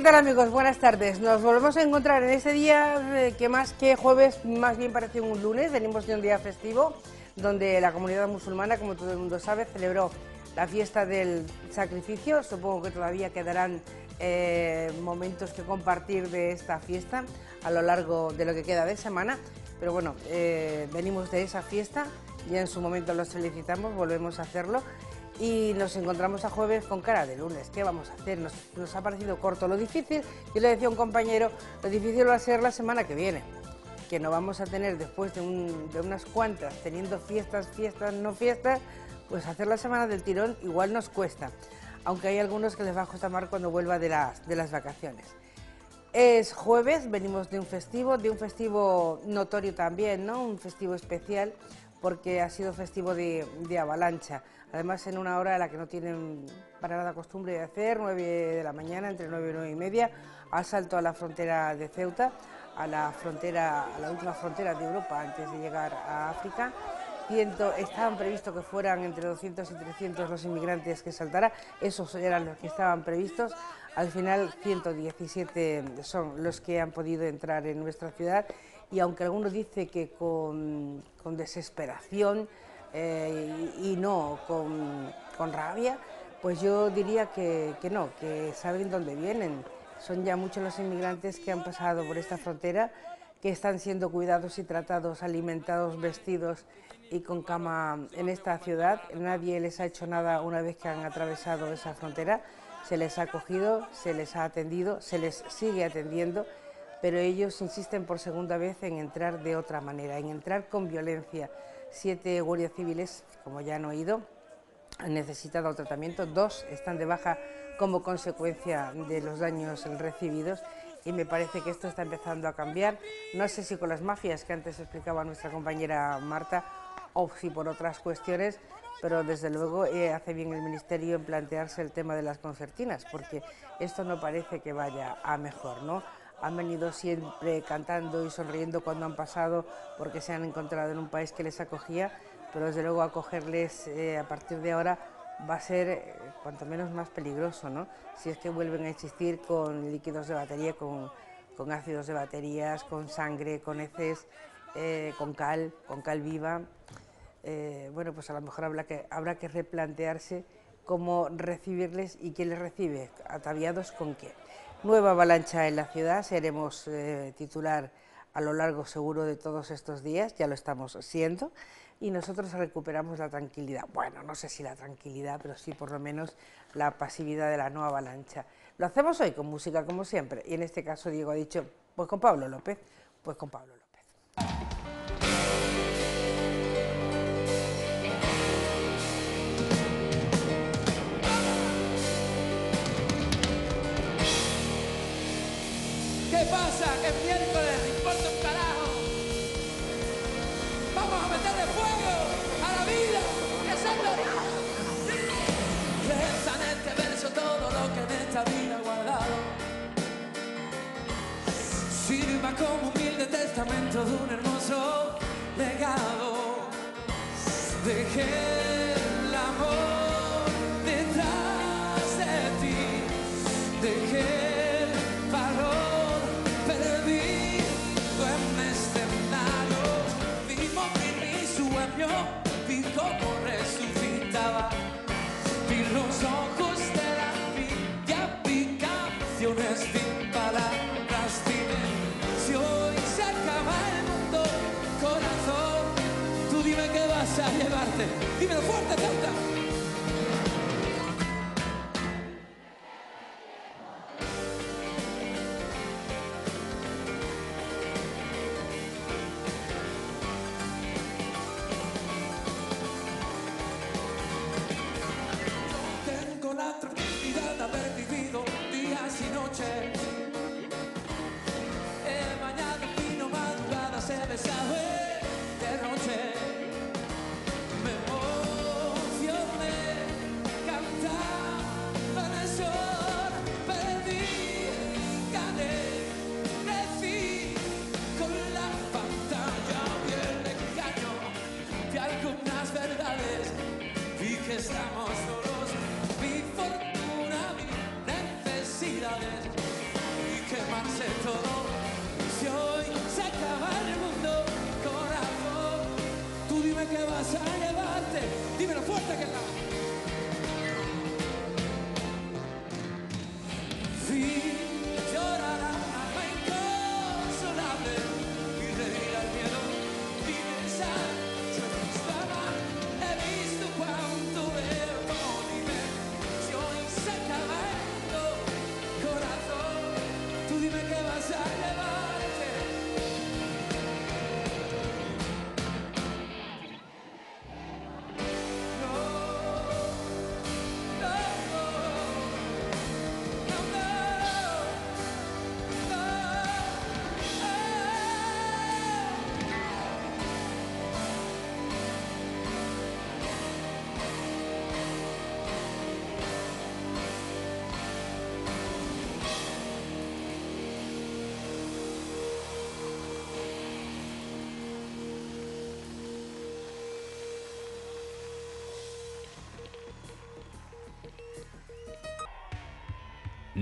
¿qué tal amigos? Buenas tardes. Nos volvemos a encontrar en este día eh, que más que jueves, más bien parece un lunes, venimos de un día festivo, donde la comunidad musulmana, como todo el mundo sabe, celebró la fiesta del sacrificio. Supongo que todavía quedarán eh, momentos que compartir de esta fiesta a lo largo de lo que queda de semana. Pero bueno, eh, venimos de esa fiesta, y en su momento lo felicitamos volvemos a hacerlo y nos encontramos a jueves con cara de lunes. ¿Qué vamos a hacer? Nos, ha parecido corto lo difícil. Yo le decía a un compañero, lo difícil va a ser la semana que viene que no vamos a tener después de, unas cuantas, teniendo fiestas, fiestas, no fiestas, pues hacer la semana del tirón igual nos cuesta, aunque hay algunos que les va a costar más cuando vuelva de las, de las vacaciones. Es jueves, venimos de un festivo, de un festivo notorio también, ¿no? Un festivo especial porque ha sido festivo de avalancha además en una hora a la que no tienen para nada costumbre de hacer, 9 de la mañana, entre 9 y 9 y media, asalto a la frontera de Ceuta, a la frontera, a la última frontera de Europa antes de llegar a África. estaban previstos que fueran entre 200 y 300 los inmigrantes que saltara, esos eran los que estaban previstos. Al final, 117 son los que han podido entrar en nuestra ciudad y aunque algunos dicen que con, con desesperación, eh, y, no con, rabia, pues yo diría que, que no, que saben dónde vienen. Son ya muchos los inmigrantes que han pasado por esta frontera que están siendo cuidados y tratados, alimentados, vestidos y con cama en esta ciudad. Nadie les ha hecho nada una vez que han atravesado esa frontera. Se les ha acogido, se les ha atendido, se les sigue atendiendo, pero ellos insisten por segunda vez en entrar de otra manera, en entrar con violencia siete guardias civiles, como ya han oído, han necesitado tratamiento, dos están de baja como consecuencia de los daños recibidos y me parece que esto está empezando a cambiar. No sé si con las mafias que antes explicaba nuestra compañera Marta o si por otras cuestiones, pero desde luego eh, hace bien el Ministerio en plantearse el tema de las concertinas, porque esto no parece que vaya a mejor, ¿no? han venido siempre cantando y sonriendo cuando han pasado porque se han encontrado en un país que les acogía, pero desde luego acogerles eh, a partir de ahora va a ser eh, cuanto menos más peligroso, ¿no? Si es que vuelven a existir con líquidos de batería, con, ácidos de baterías, con sangre, con heces, eh, con cal, con cal viva. bueno, pues a lo mejor habrá que, replantearse cómo recibirles y quién les recibe, ataviados con qué... Nueva avalancha en la ciudad, seremos eh, titular a lo largo seguro de todos estos días, ya lo estamos siendo, y nosotros recuperamos la tranquilidad. Bueno, no sé si la tranquilidad, pero sí por lo menos la pasividad de la nueva avalancha. Lo hacemos hoy con música, como siempre, y en este caso Diego ha dicho, pues con Pablo López, pues con Pablo pasa? Que es miércoles, importa un carajo. Vamos a meterle fuego a la vida ha hacerlo. Reza en este verso todo lo que en esta vida he guardado. Sirva como humilde testamento de un hermoso legado. Dejé el amor.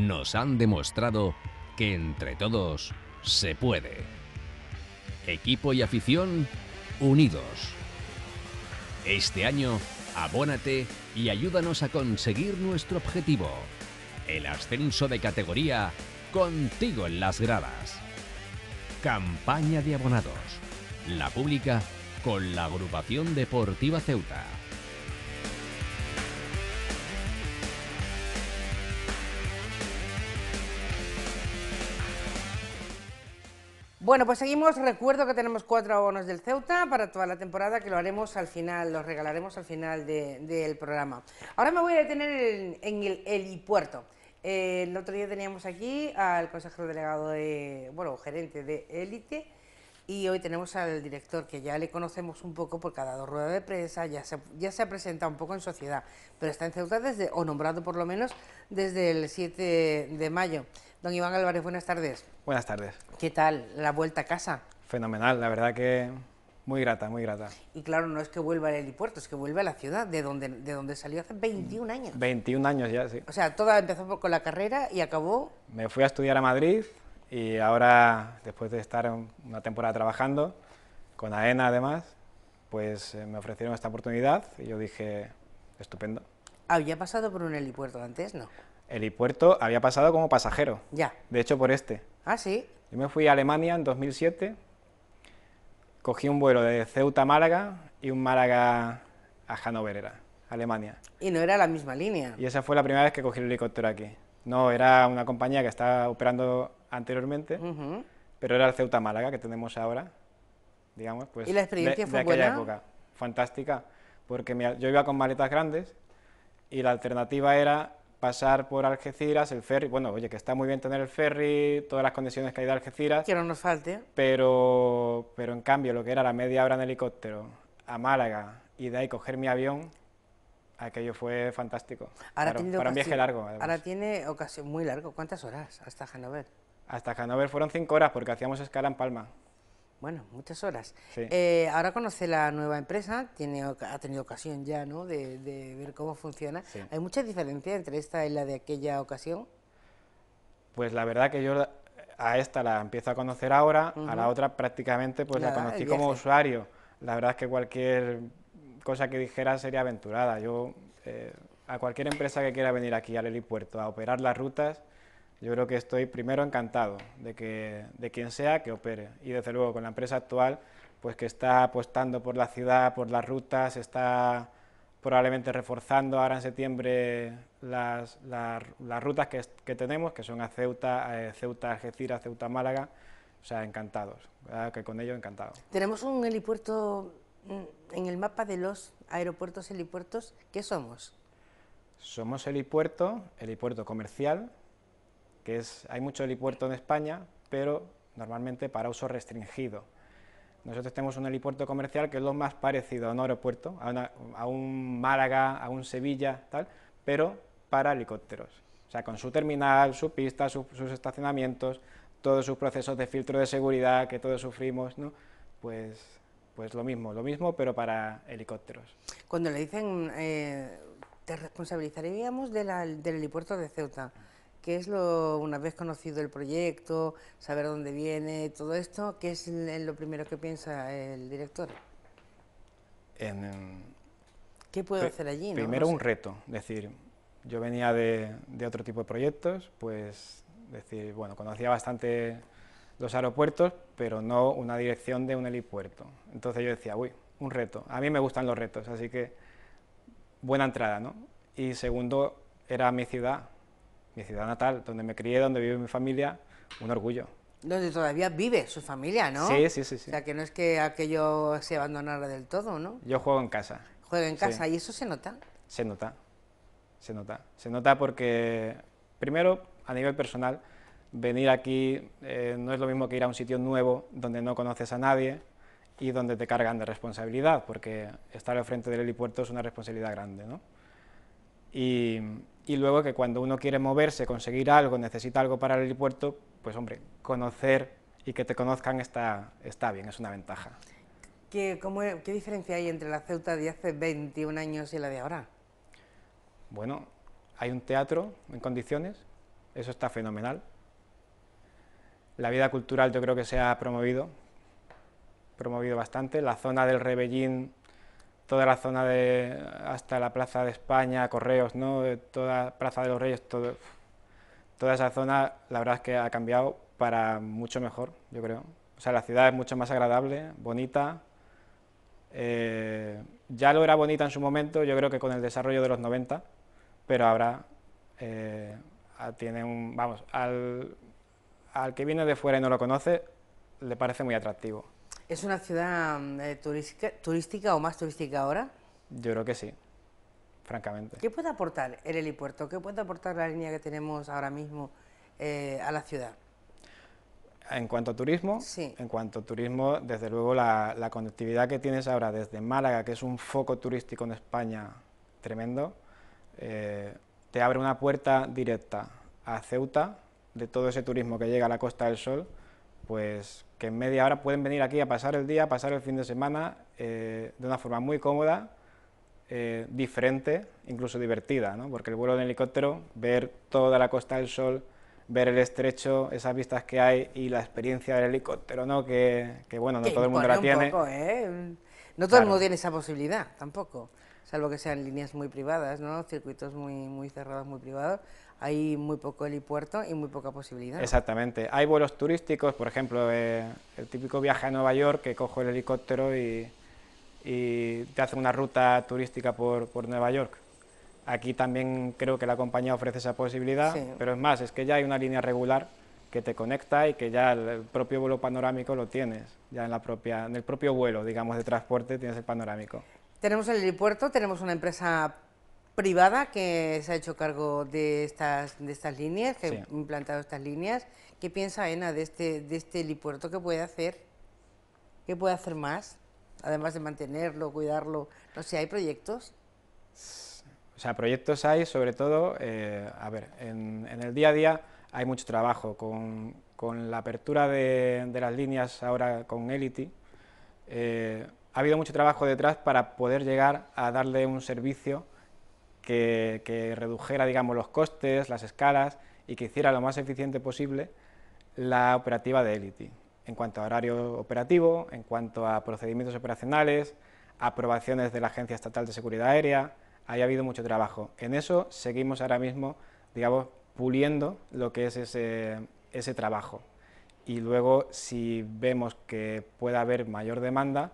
nos han demostrado que entre todos se puede. Equipo y afición unidos. Este año, abónate y ayúdanos a conseguir nuestro objetivo, el ascenso de categoría contigo en las gradas. Campaña de abonados. La pública con la agrupación deportiva Ceuta. Bueno, pues seguimos. Recuerdo que tenemos cuatro abonos del Ceuta para toda la temporada, que lo haremos al final, los regalaremos al final del programa. Ahora me voy a detener en, el puerto. Eh, el otro día teníamos aquí al consejero delegado, de, bueno, gerente de Élite, y hoy tenemos al director, que ya le conocemos un poco porque ha dado rueda de prensa, ya se, ya se ha presentado un poco en sociedad, pero está en Ceuta desde, o nombrado por lo menos desde el 7 de mayo. Don Iván Álvarez, buenas tardes. Buenas tardes. ¿Qué tal la vuelta a casa? Fenomenal, la verdad que muy grata, muy grata. Y claro, no es que vuelva al helipuerto, es que vuelve a la ciudad de donde, de donde salió hace 21 años. 21 años ya, sí. O sea, todo empezó con la carrera y acabó... Me fui a estudiar a Madrid y ahora, después de estar una temporada trabajando, con AENA además, pues eh, me ofrecieron esta oportunidad y yo dije, estupendo. ¿Había pasado por un helipuerto antes, no? helipuerto había pasado como pasajero. Ya. De hecho, por este. Ah, sí. Yo me fui a Alemania en 2007, cogí un vuelo de Ceuta a Málaga y un Málaga a Hannover, era, Alemania. Y no era la misma línea. Y esa fue la primera vez que cogí el helicóptero aquí. No, era una compañía que estaba operando anteriormente, pero era el Ceuta Málaga que tenemos ahora, digamos. Pues, ¿Y la experiencia fue de aquella época, fantástica, porque yo iba con maletas grandes y la alternativa era pasar por Algeciras, el ferry, bueno, oye, que está muy bien tener el ferry, todas las condiciones que hay de Algeciras. Que no nos falte. Pero, pero en cambio, lo que era la media hora en helicóptero a Málaga y de ahí coger mi avión, aquello fue fantástico. Ahora para, un viaje largo. Ahora tiene ocasión muy largo. ¿Cuántas horas hasta Hanover? Hasta Hanover fueron cinco horas porque hacíamos escala en Palma. Bueno, muchas horas. Eh, ahora conoce la nueva empresa, tiene, ha tenido ocasión ya ¿no? de, ver cómo funciona. ¿Hay mucha diferencia entre esta y la de aquella ocasión? Pues la verdad que yo a esta la empiezo a conocer ahora, a la otra prácticamente pues la, conocí como usuario. La verdad es que cualquier cosa que dijera sería aventurada. Yo, eh, a cualquier empresa que quiera venir aquí al helipuerto a operar las rutas, yo creo que estoy primero encantado de que de quien sea que opere y desde luego con la empresa actual pues que está apostando por la ciudad, por las rutas, está probablemente reforzando ahora en septiembre las, rutas que, tenemos, que son a Ceuta, a eh, Ceuta Algeciras, Ceuta Málaga, o sea, encantados, ah, que con ello encantados. Tenemos un helipuerto mm, en el mapa de los aeropuertos helipuertos, ¿qué somos? Somos helipuerto, helipuerto comercial, que es, hay mucho helipuerto en España, pero normalmente para uso restringido. Nosotros tenemos un helipuerto comercial que es lo más parecido a un aeropuerto, a, un Málaga, a un Sevilla, tal, pero para helicópteros. O sea, con su terminal, su pista, sus estacionamientos, todos sus procesos de filtro de seguridad que todos sufrimos, Pues, pues lo mismo, lo mismo, pero para helicópteros. Cuando le dicen, eh, te responsabilizaríamos del helipuerto de Ceuta, qué es lo, una vez conocido el proyecto, saber dónde viene, todo esto, ¿qué es lo primero que piensa el director? ¿Qué puedo hacer allí? Primero un reto, es decir, yo venía de, de, otro tipo de proyectos, pues decir, bueno, conocía bastante los aeropuertos, pero no una dirección de un helipuerto. Entonces yo decía, uy, un reto. A mí me gustan los retos, así que buena entrada, ¿no? Y segundo, era mi ciudad, mi ciudad natal, donde me crié, donde vive mi familia, un orgullo. Donde todavía vive su familia, ¿no? Sí, sí, sí. sí. O sea, que no es que aquello se abandonara del todo, ¿no? Yo juego en casa. Juego en casa, ¿y eso se nota? Se nota, se nota. Se nota porque, primero, a nivel personal, venir aquí eh, no es lo mismo que ir a un sitio nuevo donde no conoces a nadie y donde te cargan de responsabilidad, porque estar al frente del helipuerto es una responsabilidad grande, ¿no? Y, luego que cuando uno quiere moverse, conseguir algo, necesita algo para el aeropuerto, pues hombre, conocer y que te conozcan está, bien, es una ventaja. ¿Qué, ¿Qué diferencia hay entre la Ceuta de hace 21 años y la de ahora? Bueno, hay un teatro en condiciones, eso está fenomenal. La vida cultural yo creo que se ha promovido, promovido bastante. La zona del Rebellín toda la zona de hasta la Plaza de España, Correos, ¿no? toda Plaza de los Reyes, todo, toda esa zona, la verdad es que ha cambiado para mucho mejor, yo creo. O sea, la ciudad es mucho más agradable, bonita. Eh, ya lo era bonita en su momento, yo creo que con el desarrollo de los 90, pero ahora eh, tiene un... Vamos, al que viene de fuera y no lo conoce, le parece muy atractivo. ¿Es una ciudad mm, eh, turística, o más turística ahora? Yo creo que sí, francamente. ¿Qué puede aportar el helipuerto? ¿Qué puede aportar la línea que tenemos ahora mismo eh, a la ciudad? En cuanto a turismo, sí. en cuanto a turismo, desde luego la, conectividad que tienes ahora desde Málaga, que es un foco turístico en España tremendo, eh, te abre una puerta directa a Ceuta de todo ese turismo que llega a la Costa del Sol pues que en media hora pueden venir aquí a pasar el día, a pasar el fin de semana eh, de una forma muy cómoda, eh, diferente, incluso divertida, ¿no? porque el vuelo en helicóptero, ver toda la Costa del Sol, ver el estrecho, esas vistas que hay y la experiencia del helicóptero, ¿no? que, bueno, ¿eh? no todo el mundo la tiene. No todo el mundo tiene esa posibilidad tampoco, salvo que sean líneas muy privadas, ¿no? circuitos muy, muy cerrados, muy privados hay muy poco helipuerto y muy poca posibilidad. Exactamente. Hay vuelos turísticos, por ejemplo, eh, el típico viaje a Nueva York que cojo el helicóptero y, te hace una ruta turística por, por, Nueva York. Aquí también creo que la compañía ofrece esa posibilidad, pero es más, es que ya hay una línea regular que te conecta y que ya el propio vuelo panorámico lo tienes, ya en, la propia, en el propio vuelo, digamos, de transporte tienes el panorámico. Tenemos el helipuerto, tenemos una empresa privada que se ha hecho cargo de estas, de estas líneas, que ha implantado estas líneas. ¿Qué piensa ENA de este, de este helipuerto? que puede hacer? ¿Qué puede hacer más? Además de mantenerlo, cuidarlo. No sé, ¿hay proyectos? O sea, proyectos hay, sobre todo, eh, a ver, en, el día a día hay mucho trabajo. Con, con la apertura de, las líneas ahora con Elity, eh, ha habido mucho trabajo detrás para poder llegar a darle un servicio que, redujera digamos, los costes, las escalas y que hiciera lo más eficiente posible la operativa de Elity, en cuanto a horario operativo, en cuanto a procedimientos operacionales, aprobaciones de la Agencia Estatal de Seguridad Aérea, haya habido mucho trabajo. En eso seguimos ahora mismo, digamos, puliendo lo que es ese, ese trabajo. Y luego, si vemos que puede haber mayor demanda,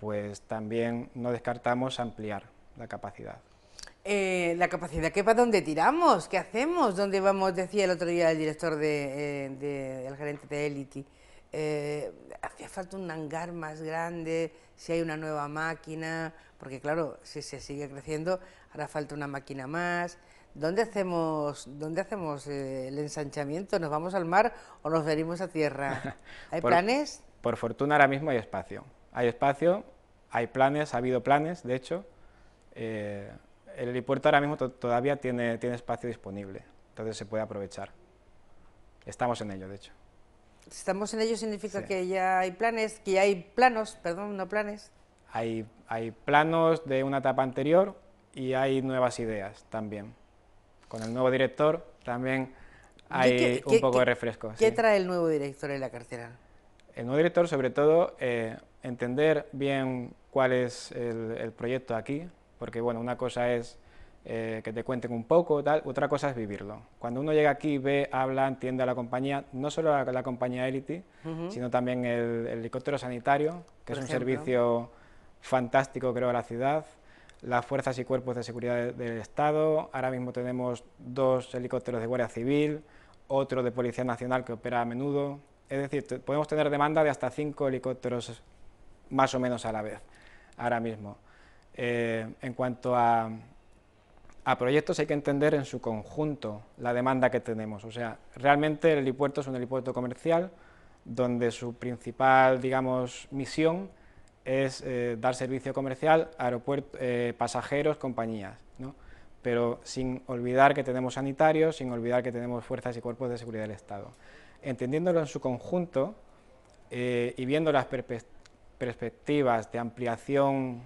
pues también no descartamos ampliar la capacidad. Eh, la capacidad que para dónde tiramos, qué hacemos, dónde vamos, decía el otro día el director de, eh, gerente de Elity. Eh, hacía falta un hangar más grande, si hay una nueva máquina, porque claro, si se sigue creciendo, hará falta una máquina más. ¿Dónde hacemos, dónde hacemos el ensanchamiento? ¿Nos vamos al mar o nos venimos a tierra? ¿Hay planes? Por fortuna ahora mismo hay espacio. Hay espacio, hay planes, ha habido planes, de hecho el helipuerto ahora mismo todavía tiene, tiene espacio disponible, entonces se puede aprovechar. Estamos en ello, de hecho. Estamos en ello significa que ya hay planes, que ya hay planos, perdón, no planes. Hay, hay planos de una etapa anterior y hay nuevas ideas también. Con el nuevo director también hay un poco de refresco. ¿Qué trae el nuevo director en la cartera? El nuevo director, sobre todo, eh, entender bien cuál es el, el proyecto aquí, porque bueno, una cosa es eh, que te cuenten un poco, tal, otra cosa es vivirlo. Cuando uno llega aquí, ve, habla, entiende a la compañía, no solo a la, compañía Elity, sino también el, helicóptero sanitario, que es un servicio fantástico, creo, a la ciudad, las fuerzas y cuerpos de seguridad del Estado, ahora mismo tenemos dos helicópteros de Guardia Civil, otro de Policía Nacional que opera a menudo, es decir, podemos tener demanda de hasta cinco helicópteros más o menos a la vez, ahora mismo. Eh, en cuanto a, proyectos hay que entender en su conjunto la demanda que tenemos. O sea, realmente el helipuerto es un helipuerto comercial donde su principal, digamos, misión es eh, dar servicio comercial a eh, pasajeros, compañías, pero sin olvidar que tenemos sanitarios, sin olvidar que tenemos fuerzas y cuerpos de seguridad del Estado. Entendiéndolo en su conjunto y viendo las perspectivas de ampliación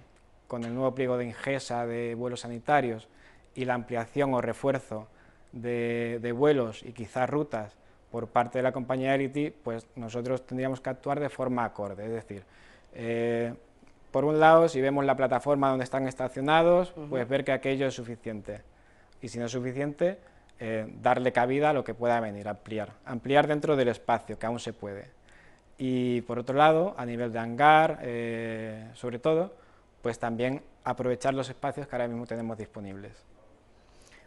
con el nuevo pliego de ingesa de vuelos sanitarios y la ampliación o refuerzo de, vuelos y quizás rutas por parte de la compañía Elity, pues nosotros tendríamos que actuar de forma acorde, es decir, eh, por un lado, si vemos la plataforma donde están estacionados, pues ver que aquello es suficiente. Y si no es suficiente, eh, darle cabida a lo que pueda venir, ampliar. Ampliar dentro del espacio, que aún se puede. Y por otro lado, a nivel de hangar, eh, sobre todo, pues también aprovechar los espacios que ahora mismo tenemos disponibles.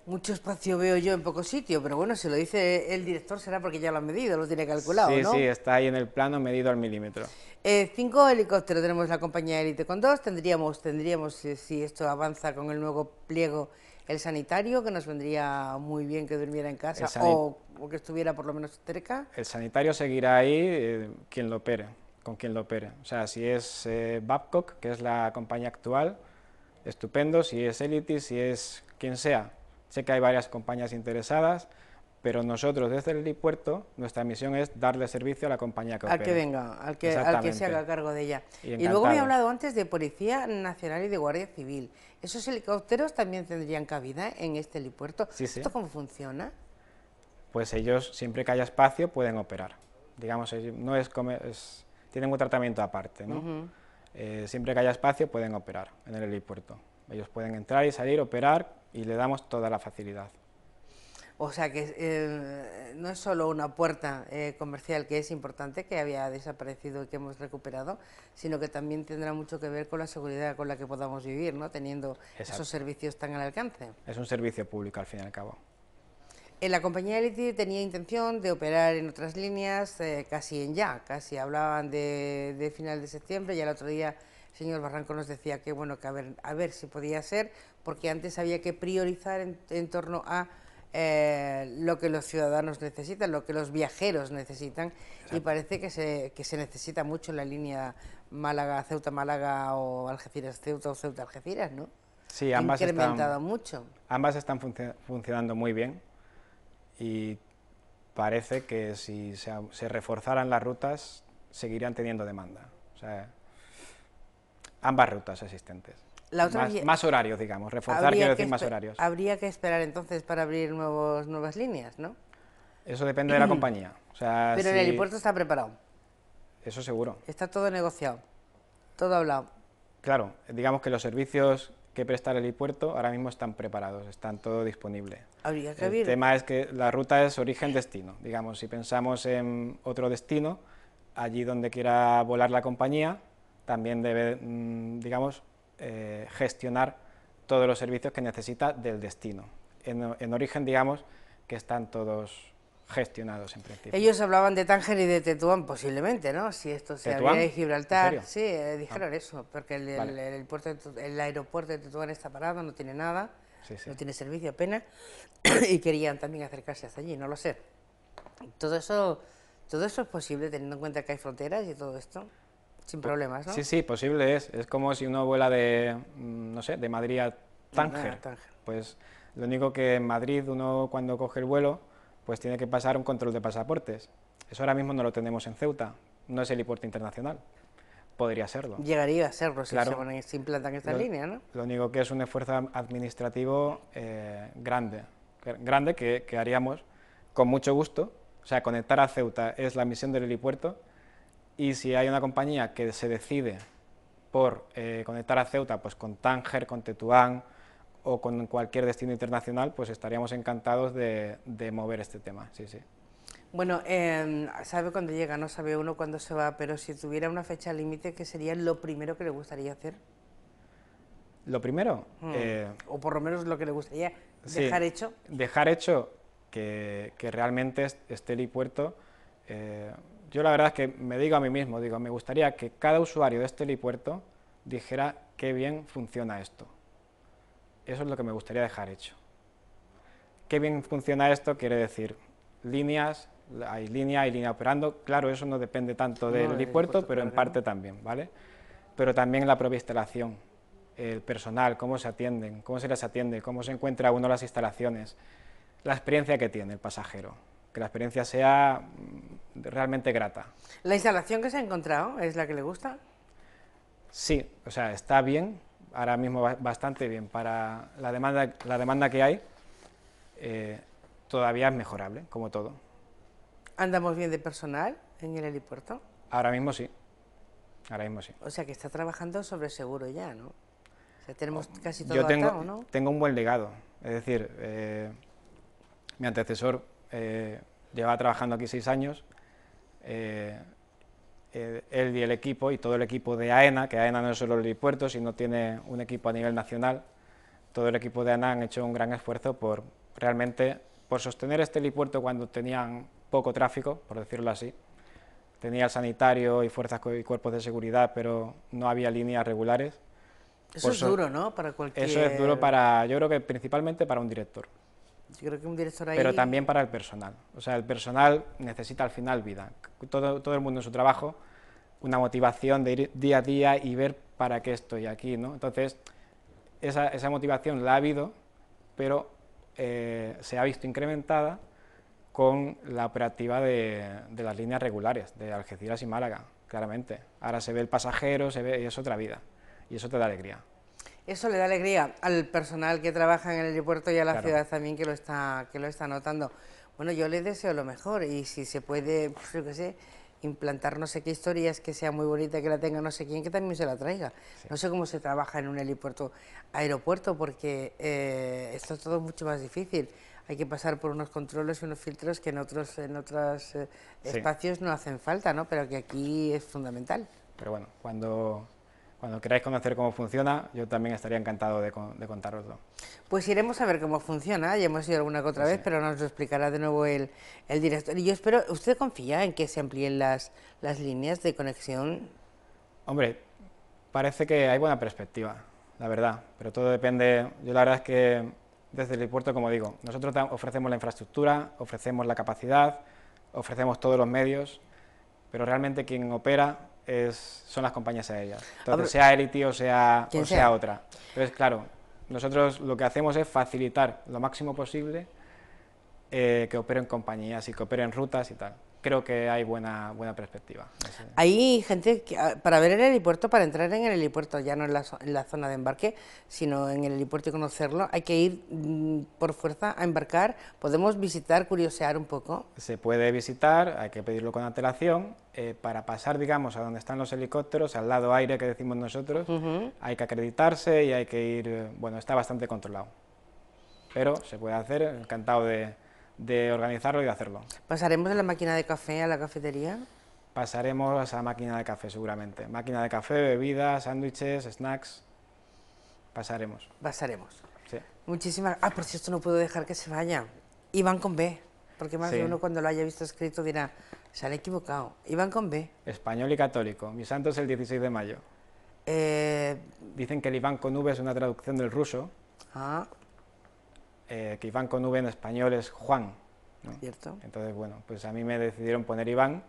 Mucho espacio veo yo en poco sitio, pero bueno, si lo dice el director será porque ya lo ha medido, lo tiene calculado, sí, ¿no? Sí, está ahí en el plano medido al milímetro. Eh, cinco helicópteros tenemos la compañía Elite con dos, tendríamos, tendríamos eh, si esto avanza con el nuevo pliego, el sanitario, que nos vendría muy bien que durmiera en casa o, que estuviera por lo menos cerca. El sanitario seguirá ahí eh, quien lo opere con quien lo opere. O sea, si es eh, Babcock, que es la compañía actual, estupendo, si es Elitis, si es quien sea. Sé que hay varias compañías interesadas, pero nosotros desde el helipuerto, nuestra misión es darle servicio a la compañía que Al que venga, al que, se haga cargo de ella. Y, luego me he hablado antes de Policía Nacional y de Guardia Civil. ¿Esos helicópteros también tendrían cabida en este helipuerto? ¿Esto cómo funciona? Pues ellos, siempre que haya espacio, pueden operar. Digamos, no es, como... es tienen un tratamiento aparte. ¿no? Eh, siempre que haya espacio pueden operar en el helipuerto. Ellos pueden entrar y salir, operar y le damos toda la facilidad. O sea que eh, no es solo una puerta eh, comercial que es importante, que había desaparecido y que hemos recuperado, sino que también tendrá mucho que ver con la seguridad con la que podamos vivir, ¿no? teniendo esos servicios tan al alcance. Es un servicio público al fin y al cabo la compañía Elite tenía intención de operar en otras líneas eh, casi en ya, casi hablaban de, final de septiembre Ya el otro día el señor Barranco nos decía que bueno, que a ver, si podía ser, porque antes había que priorizar en, torno a eh, lo que los ciudadanos necesitan, lo que los viajeros necesitan y parece que se, que se necesita mucho la línea Málaga-Ceuta-Málaga o Algeciras-Ceuta o Ceuta-Algeciras, ¿no? Sí, ambas incrementado mucho. Ambas están funcionando muy bien y parece que si se, reforzaran las rutas seguirían teniendo demanda. O sea, ambas rutas existentes. más, horarios, digamos, reforzar quiero decir más horarios. Habría que esperar entonces para abrir nuevos, nuevas líneas, ¿no? Eso depende de la compañía. Pero el aeropuerto está preparado. Eso seguro. Está todo negociado, todo hablado. Claro, digamos que los servicios que prestar el aeropuerto. ahora mismo están preparados, están todo disponible. el tema es que la ruta es origen-destino. Digamos, si pensamos en otro destino, allí donde quiera volar la compañía, también debe, mm, digamos, eh, gestionar todos los servicios que necesita del destino. en origen, digamos, que están todos gestionados en principio. Ellos hablaban de Tánger y de Tetuán posiblemente, ¿no? Si esto se ¿Tetuán? había Gibraltar, sí, eh, dijeron ah. eso, porque el, aeropuerto de Tetuán está parado, no tiene nada, no tiene servicio apenas, y querían también acercarse hasta allí, no lo sé. Todo eso, todo eso es posible teniendo en cuenta que hay fronteras y todo esto. Sin problemas, ¿no? Sí, sí, posible es. Es como si uno vuela de, mm, no sé, de Madrid a Tánger. Pues lo único que en Madrid uno cuando coge el vuelo pues tiene que pasar un control de pasaportes. Eso ahora mismo no lo tenemos en Ceuta, no es helipuerto internacional, podría serlo. Llegaría a serlo si se, implantan esta lo, ¿no? Lo único que es un esfuerzo administrativo eh, grande, grande que, haríamos con mucho gusto, o sea, conectar a Ceuta es la misión del helipuerto y si hay una compañía que se decide por eh, conectar a Ceuta, pues con Tánger, con Tetuán, o con cualquier destino internacional, pues estaríamos encantados de, mover este tema. Sí, sí. Bueno, em, sabe cuando llega, no sabe uno cuándo se va, pero si tuviera una fecha límite, ¿qué sería lo primero que le gustaría hacer? Lo primero. Mm. Eh, o por lo menos lo que le gustaría dejar hecho. Dejar hecho que, realmente este helipuerto, eh, yo la verdad es que me digo a mí mismo, digo, me gustaría que cada usuario de este helipuerto dijera qué bien funciona esto eso es lo que me gustaría dejar hecho. Qué bien funciona esto quiere decir líneas, hay línea, hay línea operando. Claro, eso no depende tanto del aeropuerto pero en parte también, ¿vale? Pero también la propia instalación, el personal, cómo se atienden, cómo se les atiende, cómo se encuentra uno las instalaciones, la experiencia que tiene el pasajero, que la experiencia sea mm, realmente grata. ¿La instalación que se ha encontrado es la que le gusta? Sí, o sea, está bien, ahora mismo bastante bien para la demanda, la demanda que hay, eh, todavía es mejorable, como todo. ¿Andamos bien de personal en el helipuerto? Ahora mismo sí, ahora mismo sí. O sea que está trabajando sobre seguro ya, ¿no? tenemos oh, casi todo Yo tengo, tengo un buen legado, es decir, eh, mi antecesor eh, llevaba trabajando aquí seis años, eh, eh, él y el equipo y todo el equipo de AENA, e que AENA e no es solo el helipuerto, sino tiene un equipo a nivel nacional, todo el equipo de AENA e han hecho un gran esfuerzo por realmente por sostener este helipuerto cuando tenían poco tráfico, por decirlo así. Tenía el sanitario y fuerzas y cuerpos de seguridad, pero no había líneas regulares. Eso es duro, ¿no? Para cualquier... Eso es duro para, yo creo que principalmente para un director. Yo creo que un director ahí... Pero también para el personal. O sea, el personal necesita al final vida. Todo, todo el mundo en su trabajo una motivación de ir día a día y ver para qué estoy aquí, ¿no? Entonces, esa, motivación la ha habido, pero eh, se ha visto incrementada con la operativa de, las líneas regulares, de Algeciras y Málaga, claramente. Ahora se ve el pasajero, se ve, y es otra vida, y eso te da alegría. Eso le da alegría al personal que trabaja en el aeropuerto y a la ciudad también que lo está que lo está notando. Bueno, yo les deseo lo mejor y si se puede, pues, yo qué sé, implantar no sé qué historias, que sea muy bonita, que la tenga no sé quién, que también se la traiga. No sé cómo se trabaja en un helipuerto aeropuerto, porque eh, esto es todo mucho más difícil. Hay que pasar por unos controles y unos filtros que en otros, en otros eh, espacios no hacen falta, ¿no? pero que aquí es fundamental. Pero bueno, cuando cuando queráis conocer cómo funciona, yo también estaría encantado de, de Pues iremos a ver cómo funciona, ya hemos ido alguna que otra vez, pero nos lo explicará de nuevo el, director. Y yo espero, ¿usted confía en que se amplíen las, las líneas de conexión? Hombre, parece que hay buena perspectiva, la verdad, pero todo depende, yo la verdad es que desde el puerto, como digo, nosotros ofrecemos la infraestructura, ofrecemos la capacidad, ofrecemos todos los medios, pero realmente quien opera es, son las compañías aéreas, ah, Entonces, sea Elity o sea, o sea, otra. Entonces, claro, nosotros lo que hacemos es facilitar lo máximo posible eh, que operen compañías y que operen rutas y tal creo que hay buena, buena perspectiva. Hay gente que, ah, para ver el helipuerto, para entrar en el helipuerto, ya no en la, zona de embarque, sino en el helipuerto y conocerlo, hay que ir mm, por fuerza a embarcar. ¿Podemos visitar, curiosear un poco? Se puede visitar, hay que pedirlo con antelación. Eh, para pasar, digamos, a donde están los helicópteros, al lado aire que decimos nosotros, hay que acreditarse y hay que ir, eh, bueno, está bastante controlado. Pero se puede hacer, encantado de, de organizarlo y de hacerlo. ¿Pasaremos de la máquina de café a la cafetería? Pasaremos a máquina de café seguramente. Máquina de café, bebidas, sándwiches, snacks. Pasaremos. Pasaremos. Sí. Muchísimas... Ah, por cierto, no puedo dejar que se vaya. Iván con B, porque más de uno cuando lo haya visto escrito dirá, se han equivocado. Iván con B. Español y católico. Mi santo es el 16 de mayo. Eh, Dicen que el Iván con V es una traducción del ruso. Ah. Eh, que Iván con V en español es Juan. Cierto. Entonces, bueno, pues a mí me decidieron poner Iván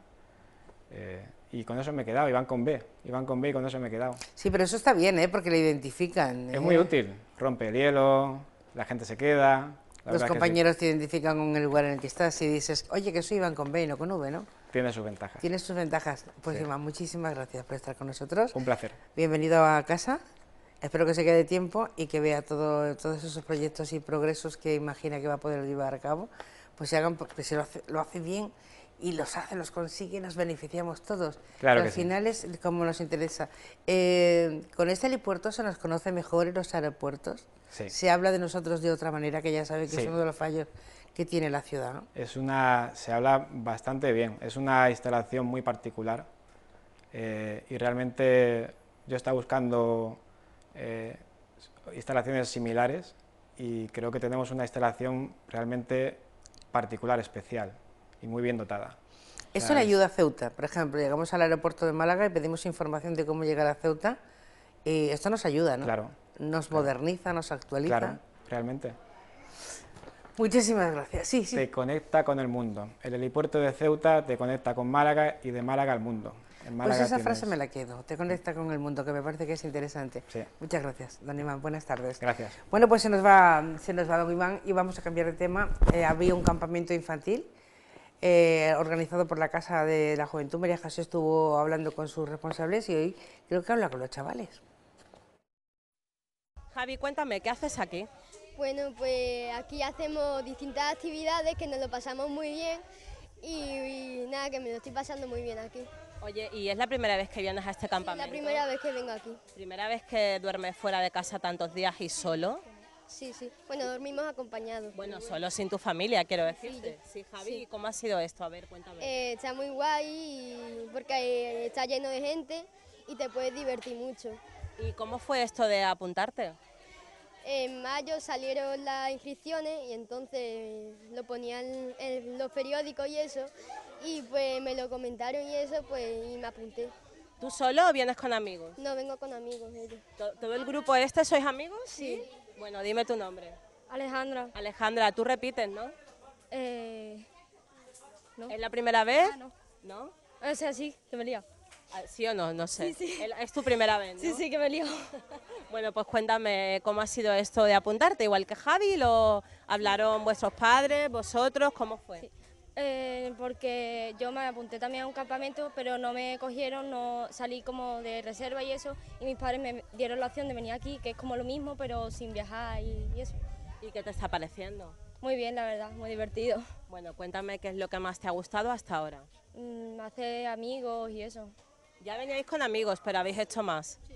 eh, y con eso me he quedado, Iván con B, Iván con B y con eso me he quedado. Sí, pero eso está bien, ¿eh? porque le identifican. Es muy ¿eh? útil, rompe el hielo, la gente se queda. Los compañeros te identifican con el lugar en el que estás y dices, oye, que soy Iván con B y no con V, ¿no? Tiene sus ventajas. Tiene sus ventajas. Pues Iván, muchísimas gracias por estar con nosotros. Un placer. Bienvenido a casa. Espero que se quede tiempo y que vea todos esos proyectos y progresos que imagina que va a poder llevar a cabo, pues se hagan porque se lo hace, bien y los hace, los consigue, nos beneficiamos todos. Claro al final es como nos interesa. Eh, con este helipuerto se nos conoce mejor en los aeropuertos. Se habla de nosotros de otra manera, que ya sabe que es uno de los fallos que tiene la ciudad. ¿no? Es una, se habla bastante bien, es una instalación muy particular eh, y realmente yo estaba buscando eh, instalaciones similares y creo que tenemos una instalación realmente particular, especial y muy bien dotada. Eso le ayuda a Ceuta. Por ejemplo, llegamos al aeropuerto de Málaga y pedimos información de cómo llegar a Ceuta. Y esto nos ayuda, ¿no? Claro. Nos moderniza, nos actualiza. Claro, realmente. Muchísimas gracias. Sí, Te conecta con el mundo. El helipuerto de Ceuta te conecta con Málaga y de Málaga al mundo. Pues esa frase me la quedo, te conecta con el mundo, que me parece que es interesante. Muchas gracias, don Iván, buenas tardes. Gracias. Bueno, pues se nos va, se nos va don Iván y vamos a cambiar de tema. Eh, había un campamento infantil eh, organizado por la Casa de la Juventud. María José estuvo hablando con sus responsables y hoy creo que habla con los chavales. Javi, cuéntame, ¿qué haces aquí? Bueno, pues aquí hacemos distintas actividades que nos lo pasamos muy bien y, y nada, que me lo estoy pasando muy bien aquí. Oye, ¿y es la primera vez que vienes a este campamento? Sí, la primera vez que vengo aquí. ¿Primera vez que duermes fuera de casa tantos días y solo? Sí, sí. Bueno, dormimos acompañados. Bueno, solo sin tu familia, quiero decirte. Sí, Javi, ¿cómo ha sido esto? A ver, cuéntame. Eh, está muy guay porque eh, está lleno de gente y te puedes divertir mucho. ¿Y cómo fue esto de apuntarte? En mayo salieron las inscripciones y entonces lo ponían en los periódicos y eso y pues me lo comentaron y eso, pues y me apunté. ¿Tú solo o vienes con amigos? No, vengo con amigos ¿Todo el grupo este sois amigos? Sí. Bueno, dime tu nombre. Alejandra. Alejandra, tú repites, ¿no? Eh, ¿Es la primera vez? Ah, no. ¿No? O sea, sí, que me lío. Ah, ¿Sí o no? No sé. Sí, sí. Es tu primera vez, Sí, sí, que me lío. bueno, pues cuéntame cómo ha sido esto de apuntarte, igual que Javi, ¿lo hablaron vuestros padres, vosotros? ¿Cómo fue? Sí. Eh, porque yo me apunté también a un campamento, pero no me cogieron, no salí como de reserva y eso, y mis padres me dieron la opción de venir aquí, que es como lo mismo, pero sin viajar y, eso. ¿Y qué te está pareciendo? Muy bien, la verdad, muy divertido. Bueno, cuéntame qué es lo que más te ha gustado hasta ahora. Mm, hacer amigos y eso. Ya veníais con amigos, pero habéis hecho más. sí.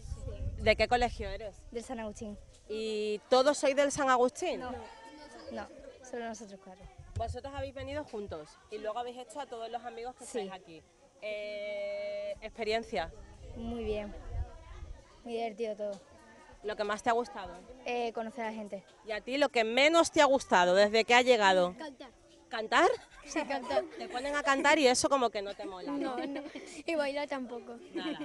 ¿De qué colegio eres? Del San Agustín. ¿Y todos sois del San Agustín? No, no solo nosotros cuatro. Vosotros habéis venido juntos y luego habéis hecho a todos los amigos que estáis aquí. Eh, ¿Experiencia? Muy bien. Muy divertido todo. ¿Lo que más te ha gustado? Eh, conocer a la gente. ¿Y a ti lo que menos te ha gustado desde que ha llegado? Cantar. ¿Cantar? Sí, cantar. Te ponen a cantar y eso como que no te mola. No, no. Y bailar tampoco. Nada.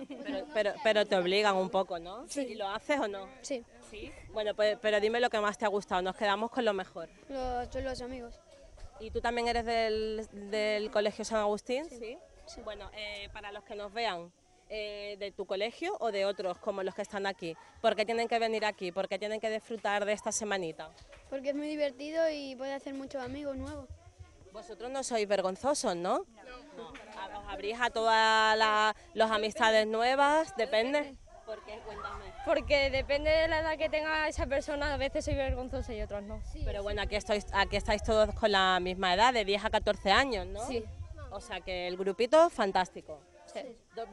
Pero, te obligan un poco, ¿no? Sí. ¿Y lo haces o no? Sí. ¿Sí? Bueno, pues, pero dime lo que más te ha gustado. Nos quedamos con lo mejor. los amigos. ¿Y tú también eres del, del Colegio San Agustín? Sí. Bueno, eh, para los que nos vean, eh, de tu colegio o de otros como los que están aquí? ¿Por qué tienen que venir aquí? ¿Por qué tienen que disfrutar de esta semanita? Porque es muy divertido y puede hacer muchos amigos nuevos. Vosotros no sois vergonzosos, ¿no? No. no. os abrís a todas las amistades nuevas? Depende porque depende de la edad que tenga esa persona, a veces soy vergonzosa y otros no. Pero bueno, aquí, estáis, todos con la misma edad, de 10 a 14 años, ¿no? Sí. O sea que el grupito, fantástico. Sí.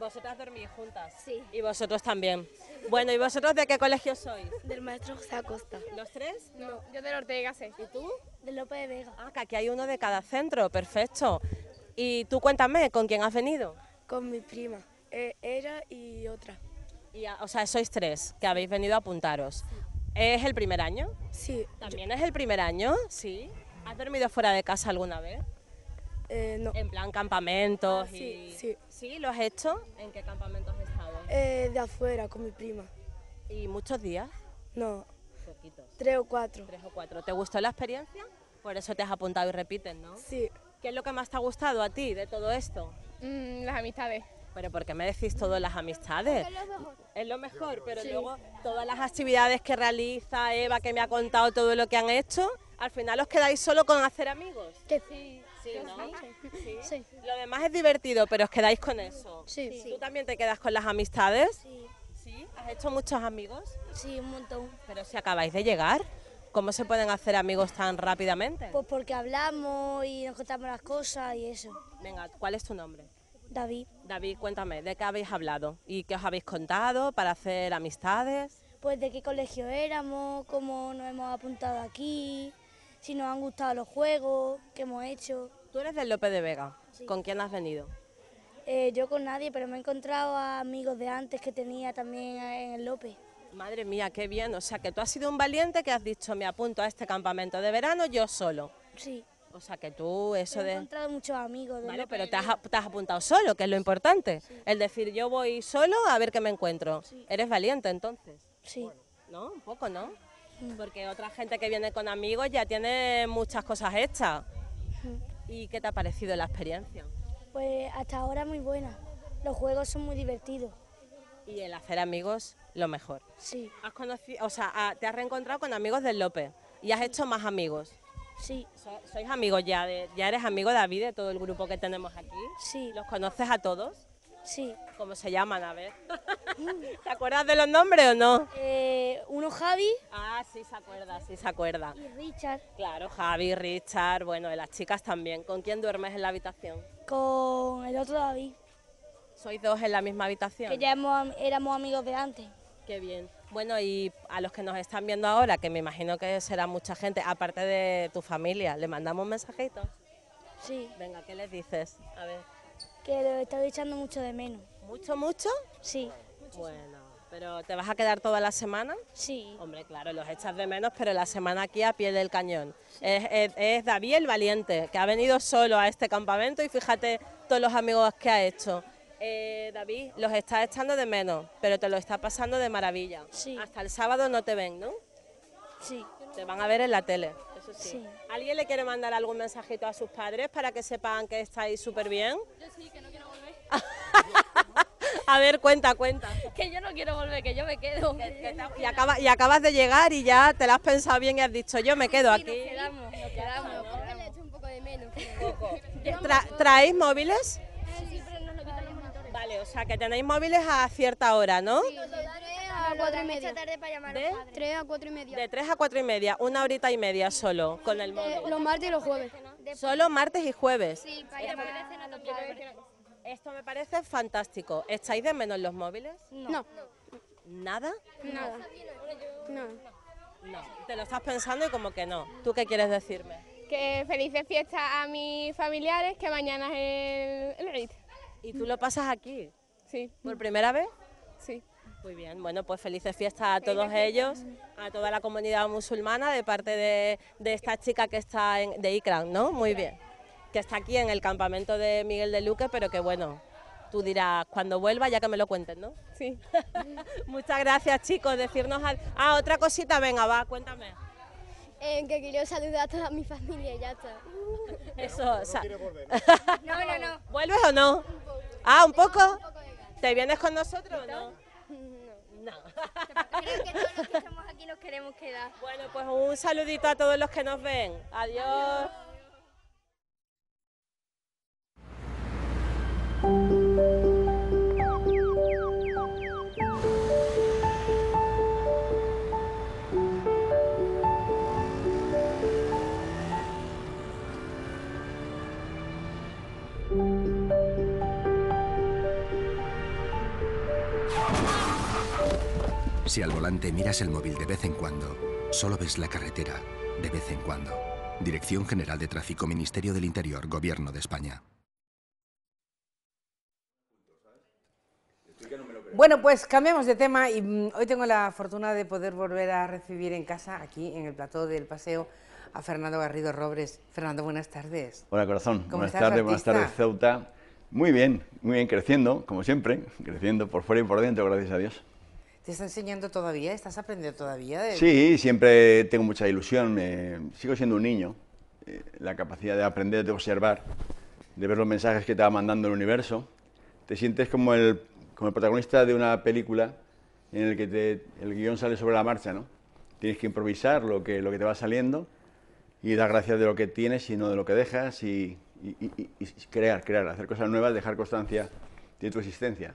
Vosotras dormís juntas. Sí. Y vosotros también. Bueno, ¿y vosotros de qué colegio sois? Del maestro José Acosta. ¿Los tres? No, yo del Ortega sí. ¿Y tú? Del López de Vega. Ah, que aquí hay uno de cada centro, perfecto. Y tú cuéntame, ¿con quién has venido? Con mi prima, eh, ella y otra o sea, sois tres que habéis venido a apuntaros. ¿Es el primer año? Sí. ¿También es el primer año? Sí. ¿Has dormido fuera de casa alguna vez? Eh, no. En plan campamentos. Ah, sí, sí. ¿Sí? ¿Lo has hecho? ¿En qué campamentos has estado? Eh, de afuera, con mi prima. ¿Y muchos días? No. poquito. Tres o cuatro. Tres o cuatro. ¿Te gustó la experiencia? Por eso te has apuntado y repites, ¿no? Sí. ¿Qué es lo que más te ha gustado a ti de todo esto? Mm, las amistades. Pero ¿por qué me decís todas las amistades? es lo mejor. pero luego todas las actividades que realiza Eva, que me ha contado todo lo que han hecho, al final os quedáis solo con hacer amigos. Que sí. Sí, sí. sí. Lo demás es divertido, pero os quedáis con eso. Sí. ¿Tú también te quedas con las amistades? Sí. ¿Sí? ¿Has hecho muchos amigos? Sí, un montón. Pero si acabáis de llegar, ¿cómo se pueden hacer amigos tan rápidamente? Pues porque hablamos y nos contamos las cosas y eso. Venga, ¿cuál es tu nombre? David. David, cuéntame, ¿de qué habéis hablado y qué os habéis contado para hacer amistades? Pues de qué colegio éramos, cómo nos hemos apuntado aquí, si nos han gustado los juegos, qué hemos hecho. Tú eres del López de Vega, ¿con quién has venido? Eh, yo con nadie, pero me he encontrado a amigos de antes que tenía también en el López. Madre mía, qué bien, o sea que tú has sido un valiente que has dicho me apunto a este campamento de verano yo solo. Sí. O sea, que tú eso de... He encontrado muchos amigos. vale, pero te has, apuntado solo, que es lo importante. El decir, yo voy solo a ver qué me encuentro. Eres valiente, entonces. Sí. ¿No? Un poco, ¿no? Mm. Porque otra gente que viene con amigos ya tiene muchas cosas hechas. Mm. ¿Y qué te ha parecido la experiencia? Pues hasta ahora muy buena. Los juegos son muy divertidos. Y el hacer amigos, lo mejor. Sí. Has conocido, o sea, te has reencontrado con amigos del López y has hecho más amigos. Sí. ¿Sois amigos ya? De, ¿Ya eres amigo de David, de todo el grupo que tenemos aquí? Sí. ¿Los conoces a todos? Sí. ¿Cómo se llaman? A ver. ¿Te acuerdas de los nombres o no? Eh, uno Javi. Ah, sí se acuerda, sí se acuerda. Y Richard. Claro, Javi, Richard, bueno, de las chicas también. ¿Con quién duermes en la habitación? Con el otro David. ¿Sois dos en la misma habitación? Que ya éramos amigos de antes. Qué bien. Bueno, y a los que nos están viendo ahora, que me imagino que será mucha gente, aparte de tu familia, ¿le mandamos un mensajito? Sí. Venga, ¿qué les dices? A ver. Que lo echando mucho de menos. ¿Mucho, mucho? Sí. Bueno, pero ¿te vas a quedar toda la semana? Sí. Hombre, claro, los echas de menos, pero la semana aquí a pie del cañón. Es, es David el Valiente, que ha venido solo a este campamento y fíjate todos los amigos que ha hecho. Eh, David, los estás echando de menos, pero te lo está pasando de maravilla. Sí. Hasta el sábado no te ven, ¿no? Sí. Te van a ver en la tele, eso sí. ¿Alguien le quiere mandar algún mensajito a sus padres para que sepan que estáis súper bien? Yo sí, que no quiero volver. a ver, cuenta, cuenta. Que yo no quiero volver, que yo me quedo. y, y, acabas de llegar y ya te lo has pensado bien y has dicho, yo me quedo aquí. Nos quedamos, nos quedamos. un poco de menos. ¿Traéis móviles? Vale, o sea que tenéis móviles a cierta hora, ¿no? Sí, de 3 a 4 y media. tarde para llamar ¿De? 3 a 4 y media. De 3 a 4 y media, una horita y media solo, con el móvil. los martes y los jueves. Solo martes y jueves. Sí, para llamar a los padres. Esto me parece fantástico. ¿Estáis de menos los móviles? No. ¿Nada? Nada. No. No. Te lo estás pensando y como que no. ¿Tú qué quieres decirme? Que felices fiestas a mis familiares, que mañana es el, el ¿Y tú lo pasas aquí? Sí. ¿Por primera vez? Sí. Muy bien, bueno, pues felices fiestas a todos ellos, a toda la comunidad musulmana de parte de, esta chica que está de Ikran, ¿no? Muy bien. Que está aquí en el campamento de Miguel de Luque, pero que bueno, tú dirás cuando vuelva ya que me lo cuenten, ¿no? Sí. Muchas gracias, chicos, decirnos... a Ah, otra cosita, venga, va, cuéntame. Eh, que quiero saludar a toda mi familia, ya está. Eso, o no, no, no. ¿Vuelves o no? Ah, un poco. ¿Te vienes con nosotros o no? No. Creo que todos los que estamos aquí nos queremos quedar. Bueno, pues un saludito a todos los que nos ven. Adiós. Adiós. Si al volante miras el móvil de vez en cuando, solo ves la carretera de vez en cuando. Dirección General de Tráfico, Ministerio del Interior, Gobierno de España. Bueno, pues cambiamos de tema y mm, hoy tengo la fortuna de poder volver a recibir en casa, aquí en el plató del paseo, a Fernando Garrido Robres. Fernando, buenas tardes. Hola, corazón. buenas tardes, buenas tardes, Ceuta. Muy bien, muy bien, creciendo, como siempre, creciendo por fuera y por dentro, gracias a Dios. ¿Te está enseñando todavía? ¿Estás aprendiendo todavía? Sí, siempre tengo mucha ilusión. sigo siendo un niño. Eh, la capacidad de aprender, de observar, de ver los mensajes que te va mandando el universo. Te sientes como el, como el protagonista de una película en el que el guión sale sobre la marcha, ¿no? Tienes que improvisar lo que, lo que te va saliendo y dar gracias de lo que tienes y no de lo que dejas y, y crear, crear, hacer cosas nuevas, dejar constancia de tu existencia.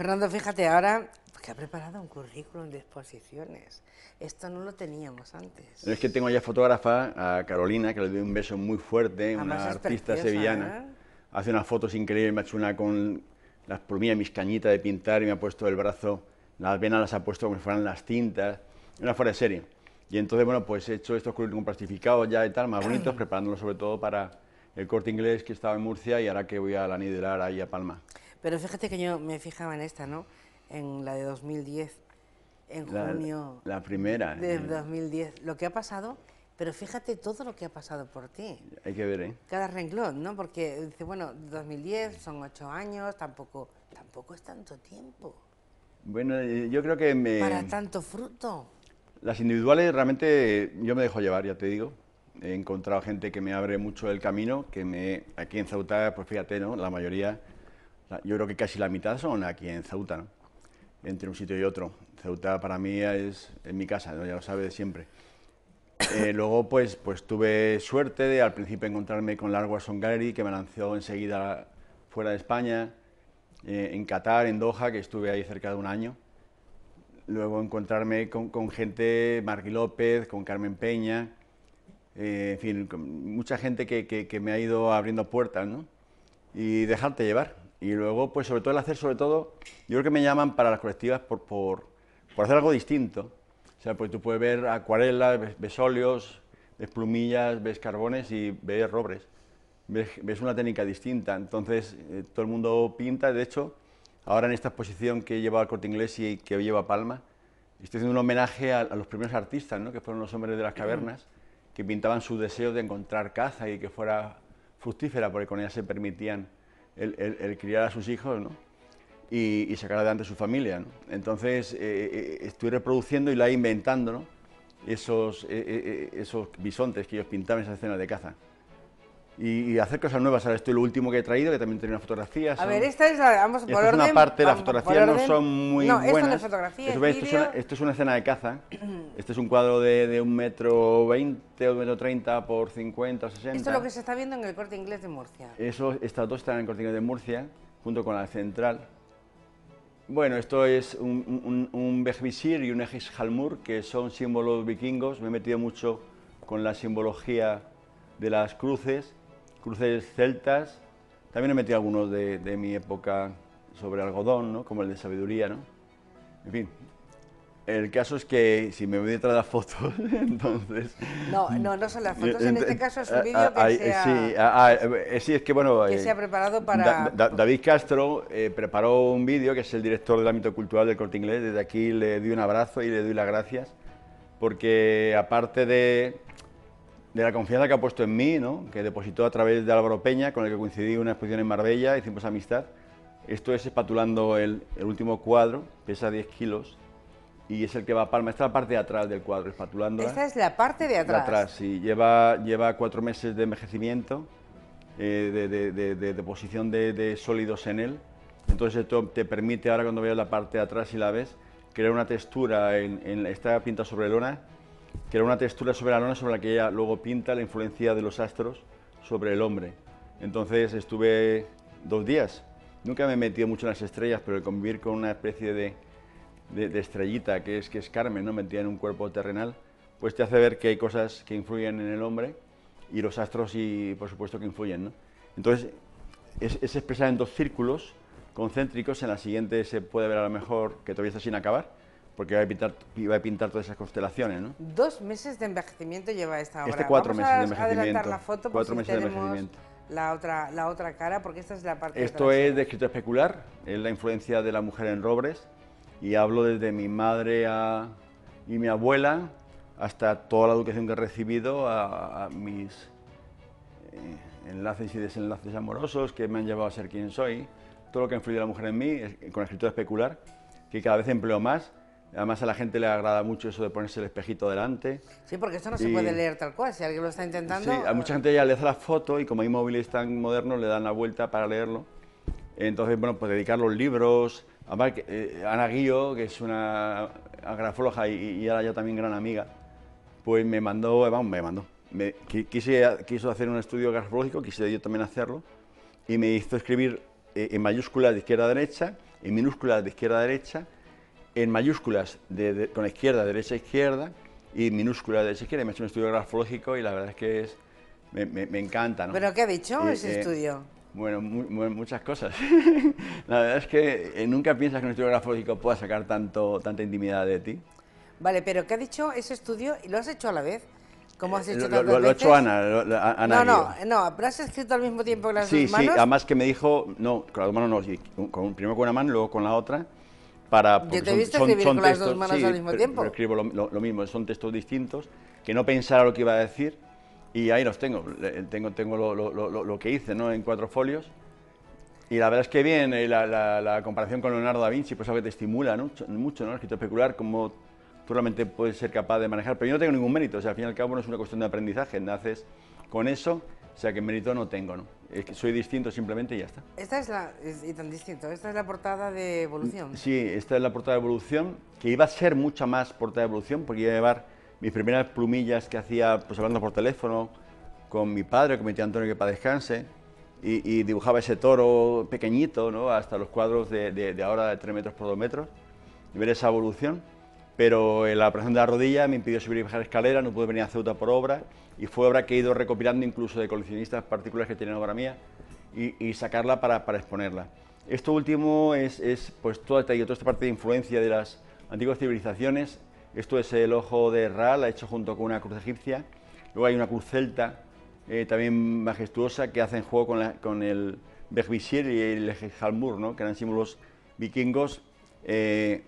Fernando, fíjate, ahora que ha preparado un currículum de exposiciones. Esto no lo teníamos antes. Es que tengo ya fotógrafa, a Carolina, que le doy un beso muy fuerte, una artista sevillana. ¿eh? Hace unas fotos increíbles, me ha hecho una con las y mis cañitas de pintar y me ha puesto el brazo, las venas las ha puesto como si fueran las tintas, una fuera de serie. Y entonces, bueno, pues he hecho estos currículum plastificados ya y tal, más bonitos, preparándolos sobre todo para el corte inglés que estaba en Murcia y ahora que voy a la nidelar ahí a Palma. Pero fíjate que yo me fijaba en esta, ¿no? En la de 2010, en junio. La primera. De 2010. Lo que ha pasado, pero fíjate todo lo que ha pasado por ti. Hay que ver, ¿eh? Cada renglón, ¿no? Porque dice, bueno, 2010 son ocho años, tampoco, tampoco es tanto tiempo. Bueno, eh, yo creo que me... Para tanto fruto. Las individuales realmente yo me dejo llevar, ya te digo. He encontrado gente que me abre mucho el camino, que me... Aquí en Ceuta, pues fíjate, ¿no? La mayoría yo creo que casi la mitad son aquí en Ceuta, entre un sitio y otro. Ceuta para mí es, en mi casa, ya lo sabes siempre. Eh, luego, pues, pues tuve suerte de al principio encontrarme con la Watson Gallery, que me lanzó enseguida fuera de España, eh, en Qatar, en Doha, que estuve ahí cerca de un año. Luego encontrarme con, gente, Margui López, con Carmen Peña, eh, en fin, mucha gente que, que, me ha ido abriendo puertas, ¿no? Y dejarte llevar. Y luego, pues sobre todo el hacer, sobre todo, yo creo que me llaman para las colectivas por, hacer algo distinto. O sea, pues tú puedes ver acuarelas, ves, óleos, ves plumillas, ves carbones y ves robres. Ves, una técnica distinta. Entonces, eh, todo el mundo pinta. De hecho, ahora en esta exposición que lleva al Corte Inglés y que lleva Palma, estoy haciendo un homenaje a, los primeros artistas, ¿no? que fueron los hombres de las cavernas, que pintaban su deseo de encontrar caza y que fuera fructífera, porque con ella se permitían el, criar a sus hijos ¿no? y, sacar adelante su familia. ¿no? Entonces eh, eh, estoy reproduciendo y la inventando ¿no? esos, eh, esos bisontes que ellos pintaban en esa escena de caza y, hacer cosas nuevas. Ahora es lo último que he traído, que también tiene unas fotografías. A ver, esta es la, vamos por esta orden, una parte, las fotografías no son muy buenas. Esto no es esto, es una, escena de caza. este es un cuadro de, de un metro veinte o metro treinta por 50 o 60. Esto es lo que se está viendo en el corte inglés de Murcia. Eso, estas dos están en el corte inglés de Murcia, junto con la central. Bueno, esto es un, un, y un Egis que son símbolos vikingos. Me he metido mucho con la simbología de las cruces cruces celtas. También he metido algunos de, mi época sobre algodón, ¿no? como el de sabiduría. ¿no? En fin, el caso es que si me voy detrás de las fotos, entonces... No, no, no son las fotos, en este caso es un ah, vídeo ah, que ah, eh, Sí, es que bueno... Eh, se ha preparado para... David Castro eh, preparó un vídeo, que es el director del ámbito cultural del Corte Inglés, desde aquí le doy un abrazo y le doy las gracias, porque aparte de de la confianza que ha puesto en mí, ¿no? que depositó a través de Álvaro Peña, con el que coincidí en una exposición en Marbella, ...y hicimos amistad. Esto es espatulando el, último cuadro, pesa 10 kilos, y es el que va a palma. Esta es la parte de atrás del cuadro, espatulando. Esta es la parte de atrás. De atrás, sí. Lleva, lleva cuatro meses de envejecimiento, eh, de, de, de, deposición de, sólidos en él. Entonces esto te permite ahora cuando veas la parte de atrás y la ves, crear una textura en, esta pinta sobre lona que era una textura sobre la lona sobre la que ella luego pinta la influencia de los astros sobre el hombre. Entonces estuve dos días. Nunca me he metido mucho en las estrellas, pero el convivir con una especie de, estrellita que es, que es Carmen, ¿no? metida en un cuerpo terrenal, pues te hace ver que hay cosas que influyen en el hombre y los astros y por supuesto que influyen. Entonces es, es expresada en dos círculos concéntricos, en la siguiente se puede ver a lo mejor que todavía está sin acabar, porque iba a pintar, va a pintar todas esas constelaciones, ¿no? Dos meses de envejecimiento lleva esta obra. Este cuatro meses de envejecimiento. adelantar la foto cuatro meses de envejecimiento. La otra, la otra cara, porque esta es la parte... Esto es de escrito especular, es la influencia de la mujer en Robres, y hablo desde mi madre a, y mi abuela hasta toda la educación que he recibido, a, mis eh, enlaces y desenlaces amorosos que me han llevado a ser quien soy, todo lo que ha influido la mujer en mí, con escritor especular, que cada vez empleo más, Además a la gente le agrada mucho eso de ponerse el espejito delante. Sí, porque eso no se puede leer tal cual, si alguien lo está intentando... Sí, a mucha gente ya le da la foto y como hay móviles tan modernos le dan la vuelta para leerlo. Entonces, bueno, pues dedicar los libros... Además, eh, Ana Guío, que es una grafóloga y, y, ahora ya también gran amiga, pues me mandó, eh, vamos, me mandó. Me, quise, quiso hacer un estudio grafológico, quise yo también hacerlo, y me hizo escribir eh, en mayúsculas de izquierda a derecha, en minúsculas de izquierda a derecha, en mayúsculas con izquierda, derecha, izquierda y minúscula, derecha, izquierda. Me ha hecho un estudio grafológico y la verdad es que es, me, me, encanta. ¿no? ¿Pero qué ha dicho eh, ese eh, estudio? Bueno, muchas cosas. la verdad es que eh, nunca piensas que un estudio grafológico pueda sacar tanto, tanta intimidad de ti. Vale, pero ¿qué ha dicho ese estudio? ¿Y lo has hecho a la vez? ¿Cómo has hecho lo, lo, lo ha hecho Ana, Ana. No, no, no, pero has escrito al mismo tiempo que las sí, dos Sí, sí, además que me dijo, no, con las dos manos no, con, primero con una mano, luego con la otra para... Yo te he visto son, las dos manos al mismo tiempo. escribo lo, mismo, son textos distintos, que no pensara lo que iba a decir y ahí los tengo, eh, tengo, tengo lo, que hice en cuatro folios. Y la verdad es que bien, eh, la, comparación con Leonardo da Vinci, pues algo que te estimula mucho, ¿no? El escrito especular, como tú realmente puedes ser capaz de manejar. Pero yo no tengo ningún mérito, o sea, al fin y al cabo no es una cuestión de aprendizaje, naces con eso, o sea que mérito no tengo, ¿no? soy distinto simplemente y ya está. Esta es la, tan distinto, esta es la portada de Evolución. Sí, esta es la portada de Evolución, que iba a ser mucha más portada de Evolución, porque iba a llevar mis primeras plumillas que hacía pues hablando por teléfono con mi padre, con mi tío Antonio que para descanse, y, dibujaba ese toro pequeñito, ¿no? Hasta los cuadros de, de ahora de 3 metros por 2 metros, y ver esa evolución pero eh, la presión de la rodilla me impidió subir y bajar escaleras, no pude venir a Ceuta por obra y fue obra que he ido recopilando incluso de coleccionistas particulares que tienen obra mía y, sacarla para, para, exponerla. Esto último es, pues toda esta, toda esta parte de influencia de las antiguas civilizaciones. Esto es el ojo de Ra, la he hecho junto con una cruz egipcia. Luego hay una cruz celta, eh, también majestuosa, que hacen juego con, la, con el Begvisir y el Halmur, ¿no? que eran símbolos vikingos eh,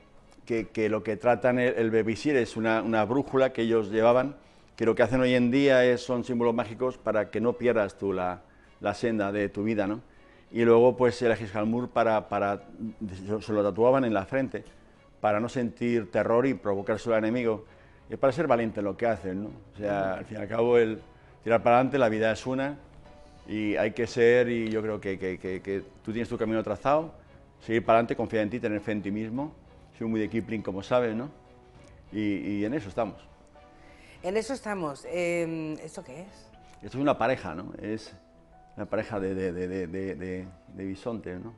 que, lo que tratan el, bebisir es una, brújula que ellos llevaban, que lo que hacen hoy en día es, son símbolos mágicos para que no pierdas tú la, senda de tu vida, ¿no? Y luego, pues, el al para, para, se lo tatuaban en la frente, para no sentir terror y provocarse al enemigo. Es para ser valiente en lo que hacen, ¿no? O sea, al fin y al cabo, el tirar para adelante, la vida es una, y hay que ser, y yo creo que, que, que tú tienes tu camino trazado, seguir para adelante, confiar en ti, tener fe en ti mismo, soy muy de Kipling, como saben, ¿no? Y, en eso estamos. En eso estamos. Eh, ¿Esto qué es? Esto es una pareja, ¿no? Es una pareja de, de bisontes, ¿no?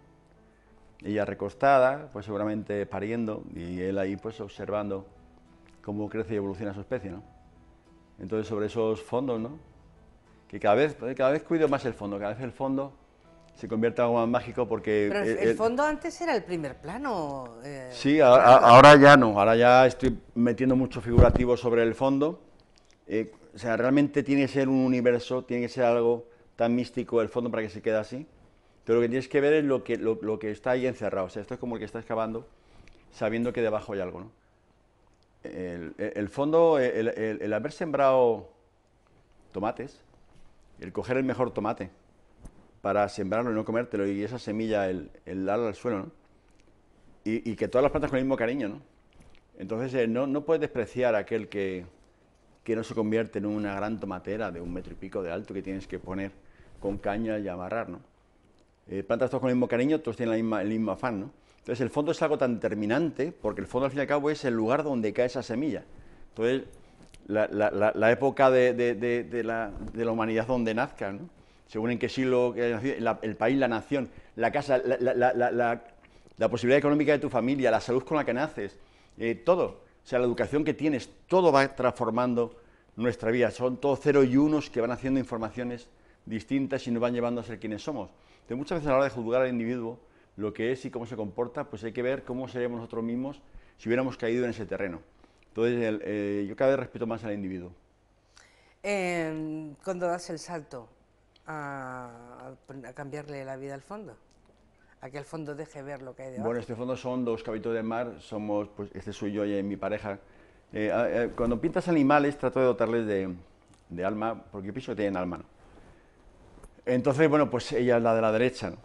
Ella recostada, pues seguramente pariendo, y él ahí pues observando cómo crece y evoluciona su especie, ¿no? Entonces sobre esos fondos, ¿no? Que cada vez, cada vez cuido más el fondo, cada vez el fondo se convierta en algo más mágico porque... Pero el, eh, eh, fondo antes era el primer plano. Eh, sí, ahora ya no, ahora ya estoy metiendo mucho figurativo sobre el fondo. o sea, realmente tiene que ser un universo, tiene que ser algo tan místico el fondo para que se quede así. Pero lo que tienes que ver es lo que, lo, que está ahí encerrado. O sea, esto es como el que está excavando sabiendo que debajo hay algo, ¿no? El, el fondo, el, el haber sembrado tomates, el coger el mejor tomate, para sembrarlo y no comértelo, y esa semilla, el, el al suelo, ¿no? Y, que todas las plantas con el mismo cariño, ¿no? Entonces, eh, no, no, puedes despreciar aquel que, no se convierte en una gran tomatera de un metro y pico de alto que tienes que poner con caña y amarrar, ¿no? Eh, plantas todas con el mismo cariño, todos tienen la misma, el mismo afán, ¿no? Entonces, el fondo es algo tan determinante, porque el fondo, al fin y al cabo, es el lugar donde cae esa semilla. Entonces, la, época de, de, la, de la humanidad donde nazca, ¿no? según en qué siglo, el país, la nación, la casa, la, posibilidad económica de tu familia, la salud con la que naces, eh, todo. O sea, la educación que tienes, todo va transformando nuestra vida. Son todos cero y unos que van haciendo informaciones distintas y nos van llevando a ser quienes somos. Entonces, muchas veces a la hora de juzgar al individuo, lo que es y cómo se comporta, pues hay que ver cómo seríamos nosotros mismos si hubiéramos caído en ese terreno. Entonces, eh, yo cada vez respeto más al individuo. Em, cuando das el salto, a, cambiarle la vida al fondo a que el fondo deje ver lo que hay debajo. Bueno, este fondo son dos cabitos de mar, somos, pues este soy yo y mi pareja. Eh, eh, cuando pintas animales trato de dotarles de, alma, porque pienso que tienen alma. Entonces, bueno, pues ella es la de la derecha, ¿no?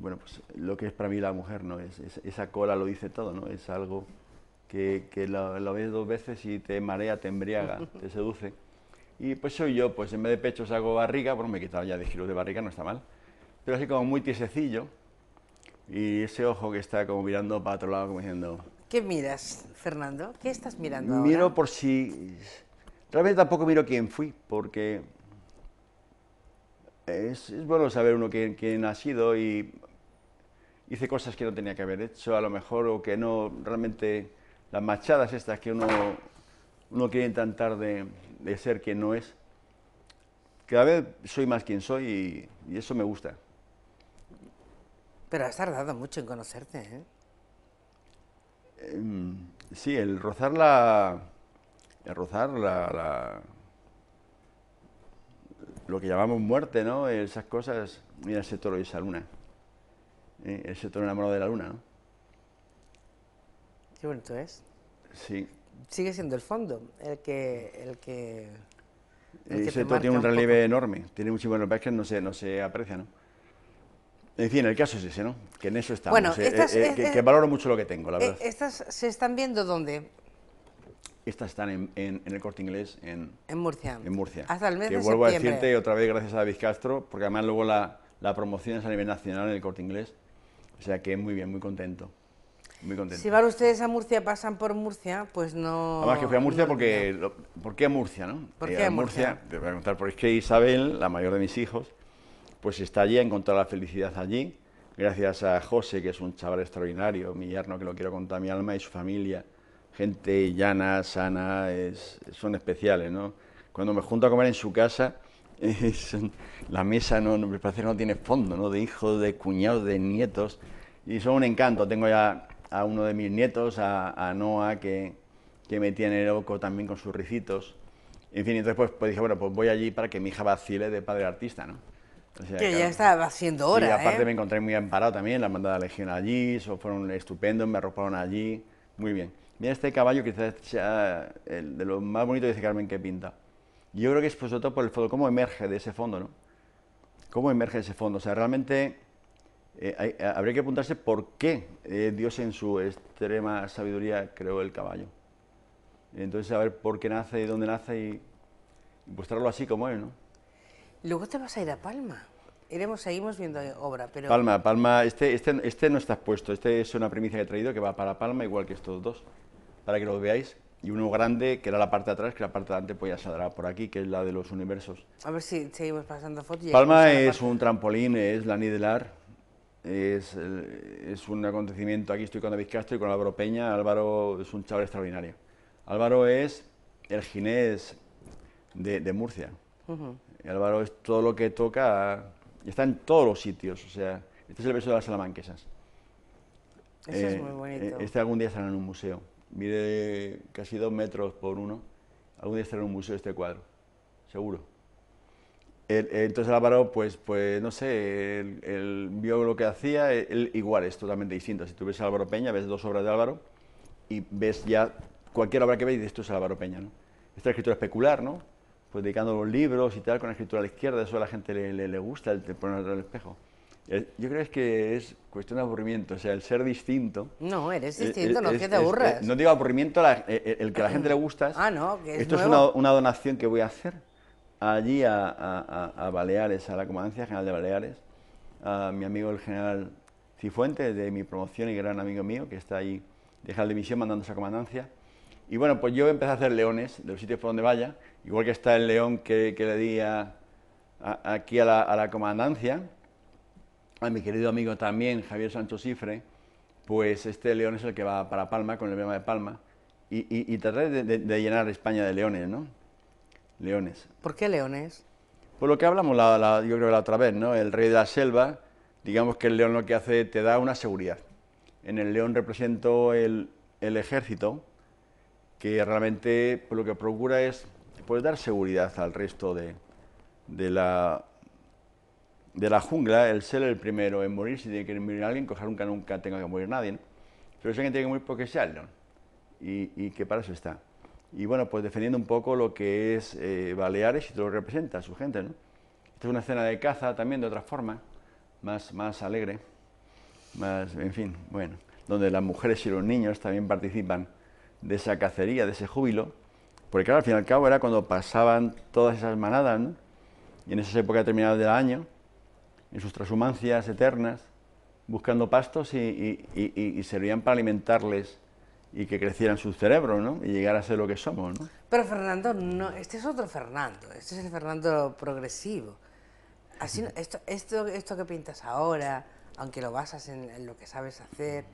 Bueno, pues lo que es para mí la mujer, ¿no? Es, esa cola lo dice todo, ¿no? Es algo que, lo ves dos veces y te marea, te embriaga, te seduce. Y pues soy yo, pues en vez de pechos hago barriga, bueno, me he quitado ya de giros de barriga, no está mal, pero así como muy tiesecillo, y ese ojo que está como mirando para otro lado, como diciendo... ¿Qué miras, Fernando? ¿Qué estás mirando Miro por si... Realmente tampoco miro quién fui, porque es, es bueno saber uno quién, quién, ha sido y hice cosas que no tenía que haber hecho, a lo mejor, o que no, realmente las machadas estas que uno, uno quiere intentar de de ser quien no es. Cada vez soy más quien soy y, eso me gusta. Pero has tardado mucho en conocerte, ¿eh? Em, sí, el rozar la... El rozar la, Lo que llamamos muerte, ¿no? Esas cosas... Mira ese toro y esa luna. ¿eh? Ese toro enamorado de la luna, ¿no? Qué bonito es. Sí sigue siendo el fondo el que... El que eh, tiene un, relieve enorme, tiene muchísimos bueno, que no se, no se aprecia, ¿no? En fin, el caso es ese, ¿no? Que en eso estamos. Bueno, eh, eh, que, valoro mucho lo que tengo, la verdad. ¿Estas se están viendo dónde? Estas están en, en, el corte inglés en, en, Murcia. En Murcia. Hasta el mes que vuelvo a decirte otra vez gracias a David Castro, porque además luego la, la promoción es a nivel nacional en el corte inglés. O sea que muy bien, muy contento. Muy contento. Si van ustedes a Murcia, pasan por Murcia, pues no... Además que fui a Murcia porque... ¿Por qué a Murcia, no? ¿Por eh, a Murcia? Te voy a contar, porque que Isabel, la mayor de mis hijos, pues está allí, ha encontrado la felicidad allí, gracias a José, que es un chaval extraordinario, mi yerno, que lo quiero contar mi alma, y su familia, gente llana, sana, son especiales, ¿no? Cuando me junto a comer en su casa, es, la mesa no, me parece no tiene fondo, ¿no? De hijos, de cuñados, de nietos, y son un encanto, tengo ya a uno de mis nietos, a, a Noah, que, me tiene loco también con sus ricitos. En fin, entonces pues, pues, dije, bueno, pues voy allí para que mi hija vacile de padre artista, ¿no? que ya estaba haciendo hora, Y aparte ¿eh? me encontré muy amparado también, la mandada Legión allí, eso fueron estupendos, me arroparon allí, muy bien. Mira este caballo, quizás el de lo más bonito, dice Carmen, que pinta. Yo creo que es pues, todo por el fondo, cómo emerge de ese fondo, ¿no? Cómo emerge de ese fondo, o sea, realmente eh, eh, habría que apuntarse por qué eh, Dios en su extrema sabiduría creó el caballo. Entonces, a ver por qué nace y dónde nace y mostrarlo así como es, ¿no? Luego te vas a ir a Palma. Iremos, seguimos viendo obra, pero... Palma, Palma, este, este, este, no está expuesto, este es una primicia que he traído que va para Palma, igual que estos dos, para que lo veáis. Y uno grande, que era la parte de atrás, que la parte de adelante pues ya saldrá por aquí, que es la de los universos. A ver si seguimos pasando fotos. Palma es un trampolín, es la nidelar, es, un acontecimiento. Aquí estoy con David Castro y con Álvaro Peña. Álvaro es un chaval extraordinario. Álvaro es el ginés de, Murcia. Álvaro es todo lo que toca, está en todos los sitios. O sea, este es el beso de las salamanquesas. Eso es eh, muy eh, bonito. Este algún día estará en un museo. Mire casi dos metros por uno. Algún día estará en un museo este cuadro, seguro entonces Álvaro, pues, pues no sé, él, vio lo que hacía, e, él, igual es totalmente distinto. Si tú ves a Álvaro Peña, ves dos obras de Álvaro y ves ya cualquier obra que veis, esto es Álvaro Peña, ¿no? Esta escritura especular, ¿no? Pues dedicando los libros y tal, con la escritura a la izquierda, eso a la gente le, le, gusta, el, poner el espejo. Eh, yo creo que es cuestión de aburrimiento, o sea, el ser distinto. No, eres eh, distinto, no eh, es, que te aburras. no digo aburrimiento, el, que a la gente le gusta. ah, no, que Esto es una, una donación que voy a hacer allí a, Baleares, a la Comandancia General de Baleares, a mi amigo el general Cifuentes, de mi promoción y gran amigo mío, que está ahí de general de misión mandando esa comandancia. Y bueno, pues yo empecé a hacer leones de los sitios por donde vaya, igual que está el león que, que le di aquí a la, comandancia, a mi querido amigo también, Javier Sancho Cifre, pues este león es el que va para Palma, con el emblema de Palma, y, y, de, de llenar España de leones, ¿no? leones. ¿Por qué leones? Por lo que hablamos, la, yo creo, la otra vez, ¿no? El rey de la selva, digamos que el león lo que hace, te da una seguridad. En el león represento el, ejército, que realmente pues lo que procura es pues, dar seguridad al resto de, la, de la jungla, el ser el primero en morir, si tiene que morir alguien, coger nunca, nunca tenga que morir nadie, pero si alguien tiene que morir porque pues sea el león, y, y que para eso está y bueno, pues defendiendo un poco lo que es eh, Baleares y todo lo que representa a su gente, ¿no? Esta es una escena de caza también de otra forma, más, más alegre, más, en fin, bueno, donde las mujeres y los niños también participan de esa cacería, de ese júbilo, porque claro, al fin y al cabo era cuando pasaban todas esas manadas, ¿no? Y en esa época determinada del año, en sus transhumancias eternas, buscando pastos y, y, y servían para alimentarles y que crecieran sus cerebros, ¿no? Y llegar a ser lo que somos, ¿no? Pero Fernando, no, este es otro Fernando, este es el Fernando progresivo. Así, esto, esto, esto que pintas ahora, aunque lo basas en, lo que sabes hacer,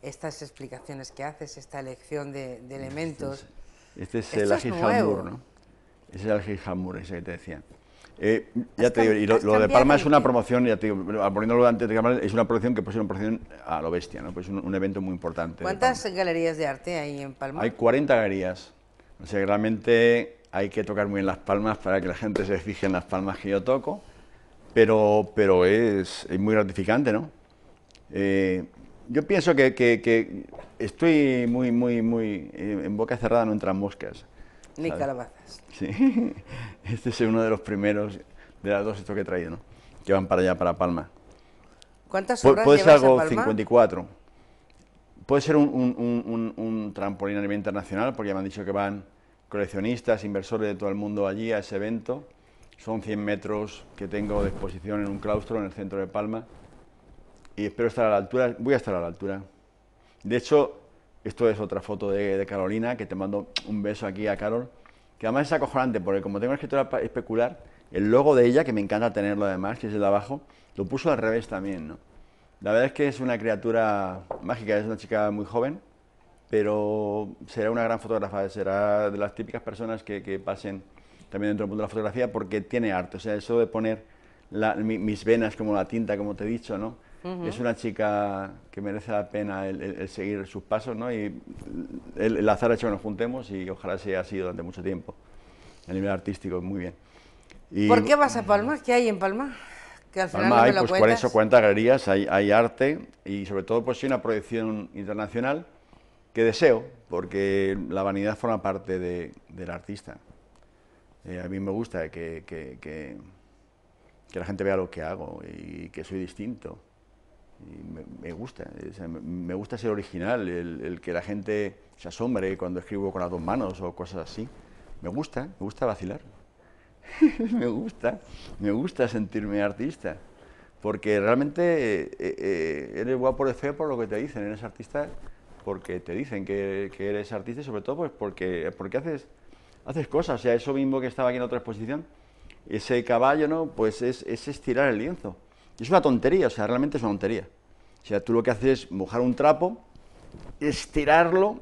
estas explicaciones que haces, esta elección de, elementos... Este es, el Gijamur, Hamur, ¿no? Este es el Gijamur, Hamur, ese que te decía. Eh, lo, de Palma es una promoción, ya te digo, poniéndolo de es una promoción que puede ser una promoción a lo bestia, ¿no? Pues un, evento muy importante. ¿Cuántas galerías de arte hay en Palma? Hay 40 galerías. O realmente hay que tocar muy bien las palmas para que la gente se fije en las palmas que yo toco, pero, pero es, muy gratificante, ¿no? Eh, yo pienso que, estoy muy, muy, muy... Eh, en boca cerrada no entran moscas. Ni calabazas. Sí, este es uno de los primeros de las dos estos que he traído, ¿no? Que van para allá, para Palma. ¿Cuántas horas Puede ser algo 54. Puede ser un, un, trampolín a nivel internacional, porque me han dicho que van coleccionistas, inversores de todo el mundo allí a ese evento. Son 100 metros que tengo de exposición en un claustro en el centro de Palma. Y espero estar a la altura, voy a estar a la altura. De hecho, esto es otra foto de, Carolina, que te mando un beso aquí a Carol, que además es acojonante, porque como tengo escritura especular, el logo de ella, que me encanta tenerlo además, que es el de abajo, lo puso al revés también, ¿no? La verdad es que es una criatura mágica, es una chica muy joven, pero será una gran fotógrafa, será de las típicas personas que, que pasen también dentro del mundo de la fotografía porque tiene arte, o sea, eso de poner mis venas como la tinta, como te he dicho, ¿no? Es una chica que merece la pena el, seguir sus pasos, ¿no? Y el, azar ha hecho que nos juntemos y ojalá sea así durante mucho tiempo. A nivel artístico, muy bien. Y, ¿Por qué vas a Palma? ¿Qué hay en Palma? Que al Palma hay 40 pues, galerías, hay, arte y sobre todo pues hay una proyección internacional que deseo, porque la vanidad forma parte del artista. Eh, a mí me gusta que, que, la gente vea lo que hago y que soy distinto me, gusta, me gusta ser original, el, que la gente se asombre cuando escribo con las dos manos o cosas así. Me gusta, me gusta vacilar. me gusta, me gusta sentirme artista. Porque realmente eh, eh, eres guapo de fe por lo que te dicen, eres artista porque te dicen que, eres artista y sobre todo pues porque, porque haces, haces cosas. O sea, eso mismo que estaba aquí en otra exposición, ese caballo, ¿no? Pues es, es estirar el lienzo es una tontería, o sea, realmente es una tontería. O sea, tú lo que haces es mojar un trapo, estirarlo,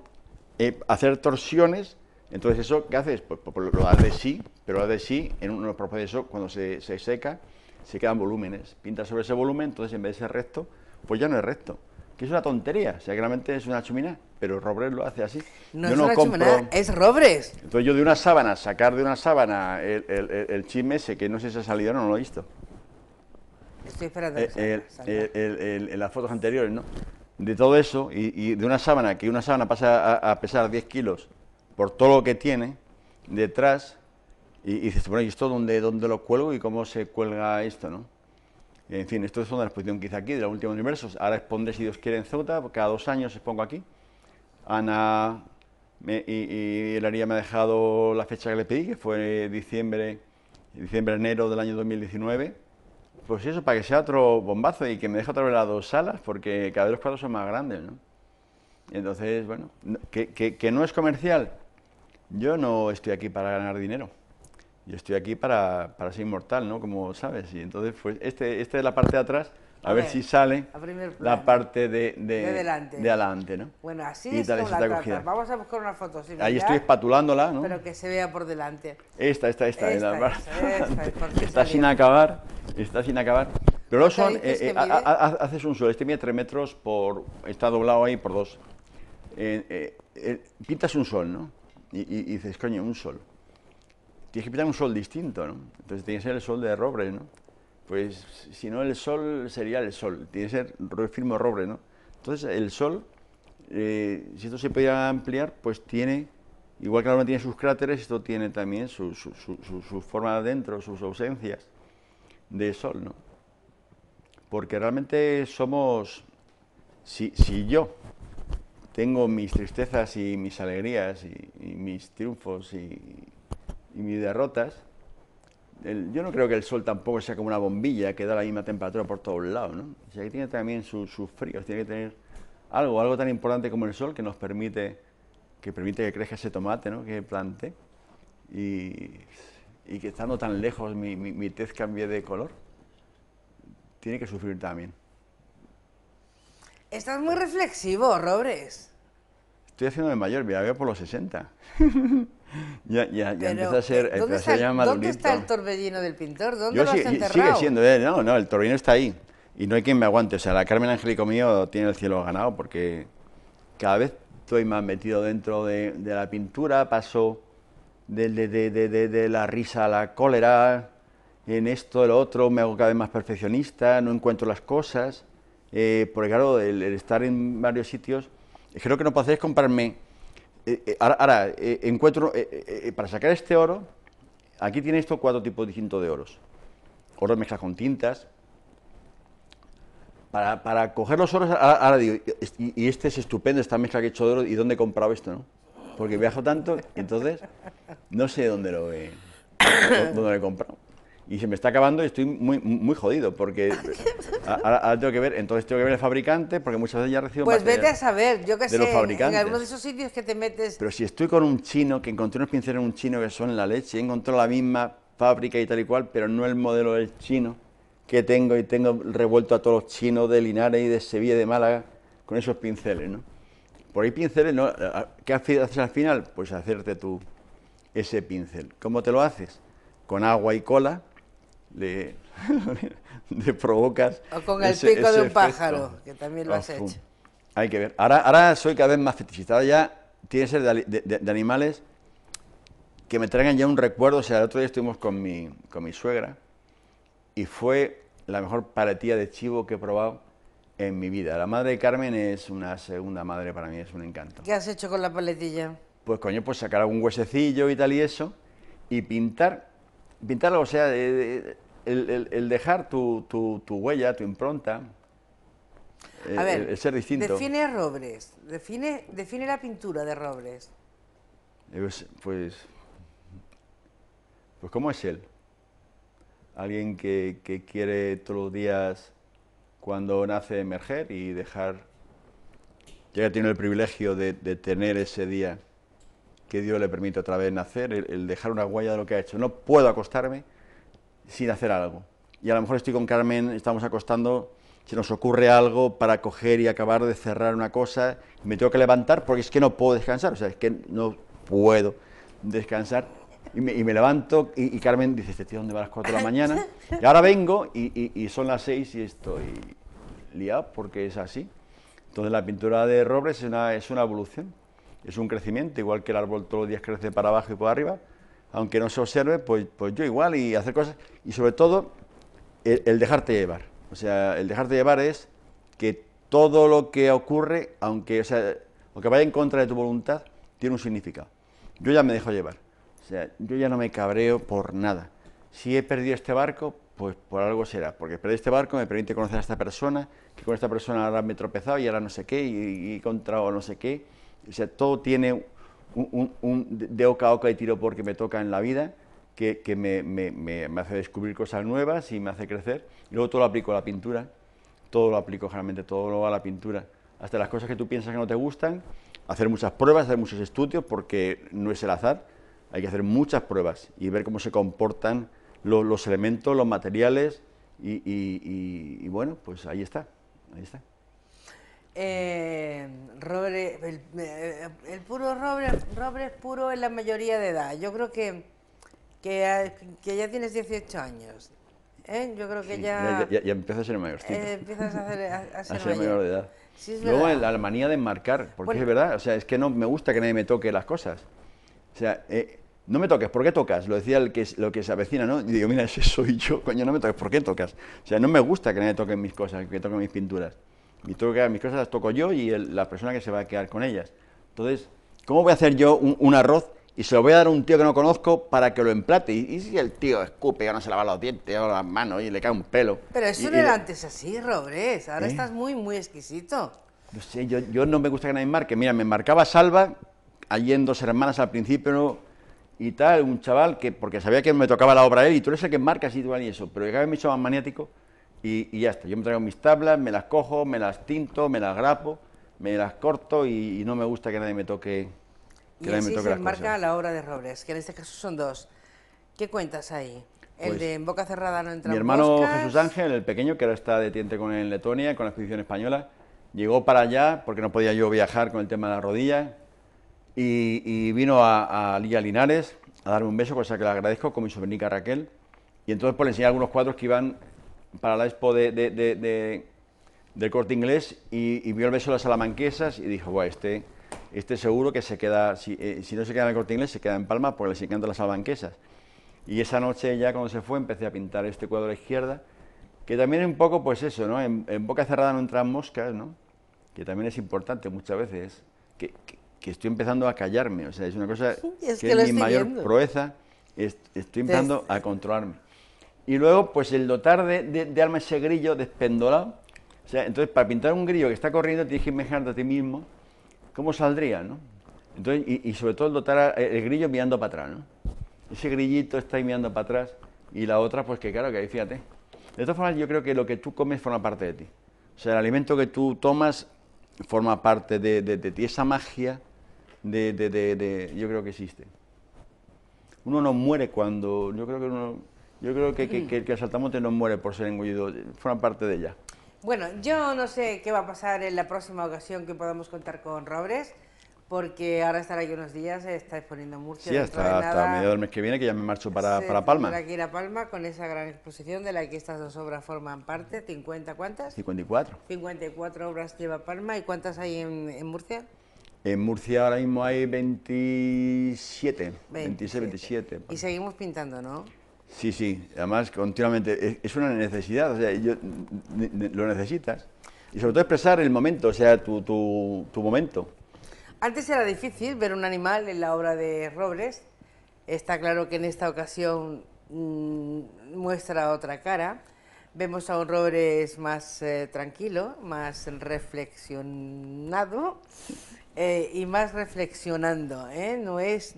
eh, hacer torsiones. Entonces, ¿eso qué haces? Pues, pues, pues lo haces de sí, pero lo das de sí en un proceso cuando se, seca, se quedan volúmenes. Pintas sobre ese volumen, entonces en vez de ser recto, pues ya no es recto que es una tontería, o sea, que realmente es una chumina, pero Robres lo hace así. No es no una es Robres. Entonces yo de una sábana, sacar de una sábana el, el, chisme que no sé si ha salido o no, no lo he visto. Estoy eh, las fotos anteriores, ¿no? De todo eso y, de una sábana, que una sábana pasa a, pesar 10 kilos por todo lo que tiene detrás y, y dices, bueno, ¿y esto dónde, dónde lo cuelgo y cómo se cuelga esto, no? En fin, esto es una exposición que hice aquí, de la última universos. Ahora expondré, si Dios quiere, en porque cada dos años expongo aquí. Ana y, y me ha dejado la fecha que le pedí, que fue diciembre, diciembre enero del año 2019 pues eso, para que sea otro bombazo y que me deje otra vez las dos salas, porque cada vez los cuadros son más grandes, ¿no? Entonces, bueno, que, no es comercial. Yo no estoy aquí para ganar dinero. Yo estoy aquí para, ser inmortal, ¿no? Como sabes. Y entonces, pues, este, esta es la parte de atrás a, ver, si sale la parte de, de, de, adelante. ¿no? Bueno, así es como Vamos a buscar una foto. Ahí estoy espatulándola, ¿no? Pero que se vea por delante. Esta, esta, esta. la está sin acabar, está sin acabar. Pero no son, eh, eh, haces un sol. este mide 3 metros por, está doblado ahí por dos. Eh, pintas un sol, ¿no? Y, dices, coño, un sol. Tienes que pintar un sol distinto, ¿no? Entonces tiene que ser el sol de Robles, ¿no? Pues si no, el sol sería el sol, tiene que ser firmo roble, ¿no? Entonces, el sol, eh, si esto se pudiera ampliar, pues tiene, igual que la luna tiene sus cráteres, esto tiene también su, forma adentro, sus ausencias de sol, ¿no? Porque realmente somos, si, yo tengo mis tristezas y mis alegrías y, mis triunfos y mis derrotas, yo no creo que el sol tampoco sea como una bombilla que da la misma temperatura por todos lados, ¿no? tiene también sus fríos, tiene que tener algo, algo tan importante como el sol que nos permite, que permite que crezca ese tomate, ¿no? Que plante y, que estando tan lejos mi, mi, tez cambie de color, tiene que sufrir también. Estás muy reflexivo, Robres. Estoy haciendo de mayor, me veo por los 60. ya, ya, ya empieza a ser, eh, ¿dónde está, ¿Dónde está el torbellino del pintor? ¿Dónde lo has enterrado? Sigue siendo él, no, no, el torbellino está ahí. Y no hay quien me aguante. O sea, la Carmen Angélico mío tiene el cielo ganado porque cada vez estoy más metido dentro de, la pintura, paso de, la risa a la cólera, en esto, el otro, me hago cada vez más perfeccionista, no encuentro las cosas. Eh, porque claro, el, estar en varios sitios, creo que no puedo es comprarme eh, eh, ahora, eh, encuentro, para sacar este oro, aquí tiene estos cuatro tipos distintos de oros. Oro mezclas con tintas. Para, coger los oros, ahora, digo, y, este es estupendo, esta mezcla que he hecho de oro, ¿y dónde he comprado esto? No? Porque viajo tanto, entonces no sé dónde lo dónde lo he comprado y se me está acabando y estoy muy, muy jodido porque ahora, tengo que ver, entonces tengo que ver el fabricante porque muchas veces ya recibo Pues vete a saber, yo que sé, los fabricantes. en algunos de esos sitios que te metes. Pero si estoy con un chino, que encontré unos pinceles en un chino que son en la leche, y encontró la misma fábrica y tal y cual, pero no el modelo del chino que tengo y tengo revuelto a todos los chinos de Linares y de Sevilla y de Málaga con esos pinceles, ¿no? Por ahí pinceles, ¿no? ¿qué haces al final? Pues hacerte tú ese pincel. ¿Cómo te lo haces? Con agua y cola, de le provocas. O con el pico de un pájaro, que también lo has ah, hecho. Hay que ver. Ahora, ahora soy cada vez más fetichizado ya. Tiene que ser de, de, animales que me traigan ya un recuerdo. O sea, el otro día estuvimos con mi, con mi suegra y fue la mejor paletilla de chivo que he probado en mi vida. La madre de Carmen es una segunda madre para mí, es un encanto. ¿Qué has hecho con la paletilla? Pues coño, pues sacar algún huesecillo y tal y eso, y pintar pintarlo o sea, eh, eh, el, dejar tu, tu, tu, huella, tu impronta, eh, ser distinto. Define Robles, define, define la pintura de Robles. Pues, pues, pues ¿cómo es él? Alguien que, quiere todos los días, cuando nace, emerger y dejar... Ya que tiene el privilegio de, de tener ese día que Dios le permite otra vez nacer, el, dejar una huella de lo que ha hecho. No puedo acostarme sin hacer algo. Y a lo mejor estoy con Carmen, estamos acostando, se nos ocurre algo para coger y acabar de cerrar una cosa, me tengo que levantar porque es que no puedo descansar, o sea, es que no puedo descansar. Y me, levanto y, Carmen dice, este tío, ¿dónde va a las 4 de la mañana? Y ahora vengo y, son las 6 y estoy liado porque es así. Entonces la pintura de Robles es una, es una evolución es un crecimiento, igual que el árbol todos los días crece para abajo y para arriba, aunque no se observe, pues, pues yo igual y hacer cosas, y sobre todo el, dejarte llevar. O sea, el dejarte llevar es que todo lo que ocurre, aunque, sea, aunque vaya en contra de tu voluntad, tiene un significado. Yo ya me dejo llevar. O sea, yo ya no me cabreo por nada. Si he perdido este barco, pues por algo será, porque perdí este barco me permite conocer a esta persona, que con esta persona ahora me he tropezado y ahora no sé qué, y, he encontrado no sé qué todo tiene un, de oca a oca y tiro porque me toca en la vida, que, me, hace descubrir cosas nuevas y me hace crecer. Y luego todo lo aplico a la pintura, todo lo aplico generalmente, todo lo va a la pintura. Hasta las cosas que tú piensas que no te gustan, hacer muchas pruebas, hacer muchos estudios, porque no es el azar, hay que hacer muchas pruebas y ver cómo se comportan los, elementos, los materiales, y, y bueno, pues ahí está, ahí está. Eh, eh, el, puro Robert, Robert es puro en la mayoría de edad. Yo creo que, que, ya tienes 18 años. ¿eh? Yo creo que ya, ya, empiezas a ser mayor. Eh, empiezas a, hacer, a, ser, mayor. de edad. Luego la, manía de enmarcar, porque es verdad, o sea, es que no me gusta que nadie me toque las cosas. O sea, no me toques, ¿por qué tocas? Lo decía el que, lo que se avecina, ¿no? Y digo, mira, ese soy yo, coño, no me toques, ¿por qué tocas? O sea, no me gusta que nadie toque mis cosas, que toque mis pinturas. Mi quedar, mis cosas las toco yo y la persona que se va a quedar con ellas. Entonces, ¿cómo voy a hacer yo un, arroz y se lo voy a dar a un tío que no conozco para que lo emplate? Y, si el tío escupe, y no se lava los dientes, o las manos y le cae un pelo. Pero eso era antes así, Robles. Ahora ¿Eh? estás muy, muy exquisito. yo, no me gusta que nadie marque. Mira, me marcaba Salva, allí en dos hermanas al principio y tal, un chaval que, porque sabía que me tocaba la obra él, y tú eres el que marcas y tú y eso, pero cada vez me hizo más maniático y, ya está. Yo me traigo mis tablas, me las cojo, me las tinto, me las grapo, me las corto y, no me gusta que nadie me toque. Que y nadie me toque se enmarca la obra de Robles, que en este caso son dos. ¿Qué cuentas ahí? El pues de En Boca Cerrada no entra. Mi hermano Jesús Ángel, el pequeño, que ahora está tiente con en Letonia, con la expedición española, llegó para allá porque no podía yo viajar con el tema de la rodilla y, vino a, a Linares a darme un beso, cosa que le agradezco, con mi sobrinica Raquel. Y entonces por pues enseñar algunos cuadros que iban para la expo de, del corte inglés y, vio el beso de las salamanquesas y dijo, guau este, este seguro que se queda, eh, si, no se queda en el corte inglés, se queda en Palma porque les encantan las salamanquesas. Y esa noche ya cuando se fue empecé a pintar este cuadro a la izquierda, que también es un poco pues eso, ¿no? En, boca cerrada no entran moscas, ¿no? Que también es importante muchas veces, que, estoy empezando a callarme, o sea, es una cosa que, es mi mayor proeza, estoy empezando a controlarme. Y luego, pues el dotar de, de, alma ese grillo despendolado. O sea, entonces, para pintar un grillo que está corriendo, tienes que imaginarte a ti mismo cómo saldría, ¿no? Entonces, y, sobre todo el dotar el grillo mirando para atrás, ¿no? Ese grillito está ahí mirando para atrás y la otra, pues que claro, que ahí fíjate. De todas formas, yo creo que lo que tú comes forma parte de ti. O sea, el alimento que tú tomas forma parte de, ti, esa magia de, de, yo creo que existe. Uno no muere cuando, yo creo que uno yo creo que, que, mm. que el que saltamonte no muere por ser engullido, forma parte de ella. Bueno, yo no sé qué va a pasar en la próxima ocasión que podamos contar con Robres, porque ahora estará aquí unos días, eh, está exponiendo Murcia. Sí, hasta, hasta mediados del mes que viene, que ya me marcho para, para Palma. Para ir a Palma con esa gran exposición de la que estas dos obras forman parte. ¿50 cuántas? 54. 54 obras lleva Palma. ¿Y cuántas hay en, Murcia? En Murcia ahora mismo hay 27, 26 27 y seguimos pintando, ¿no? Sí, sí, además continuamente, es una necesidad, o sea, yo, lo necesitas. Y sobre todo expresar el momento, o sea, tu, tu, tu momento. Antes era difícil ver un animal en la obra de Robles, está claro que en esta ocasión mm, muestra otra cara. Vemos a un Robles más eh, tranquilo, más reflexionado eh, y más reflexionando. ¿eh? No es,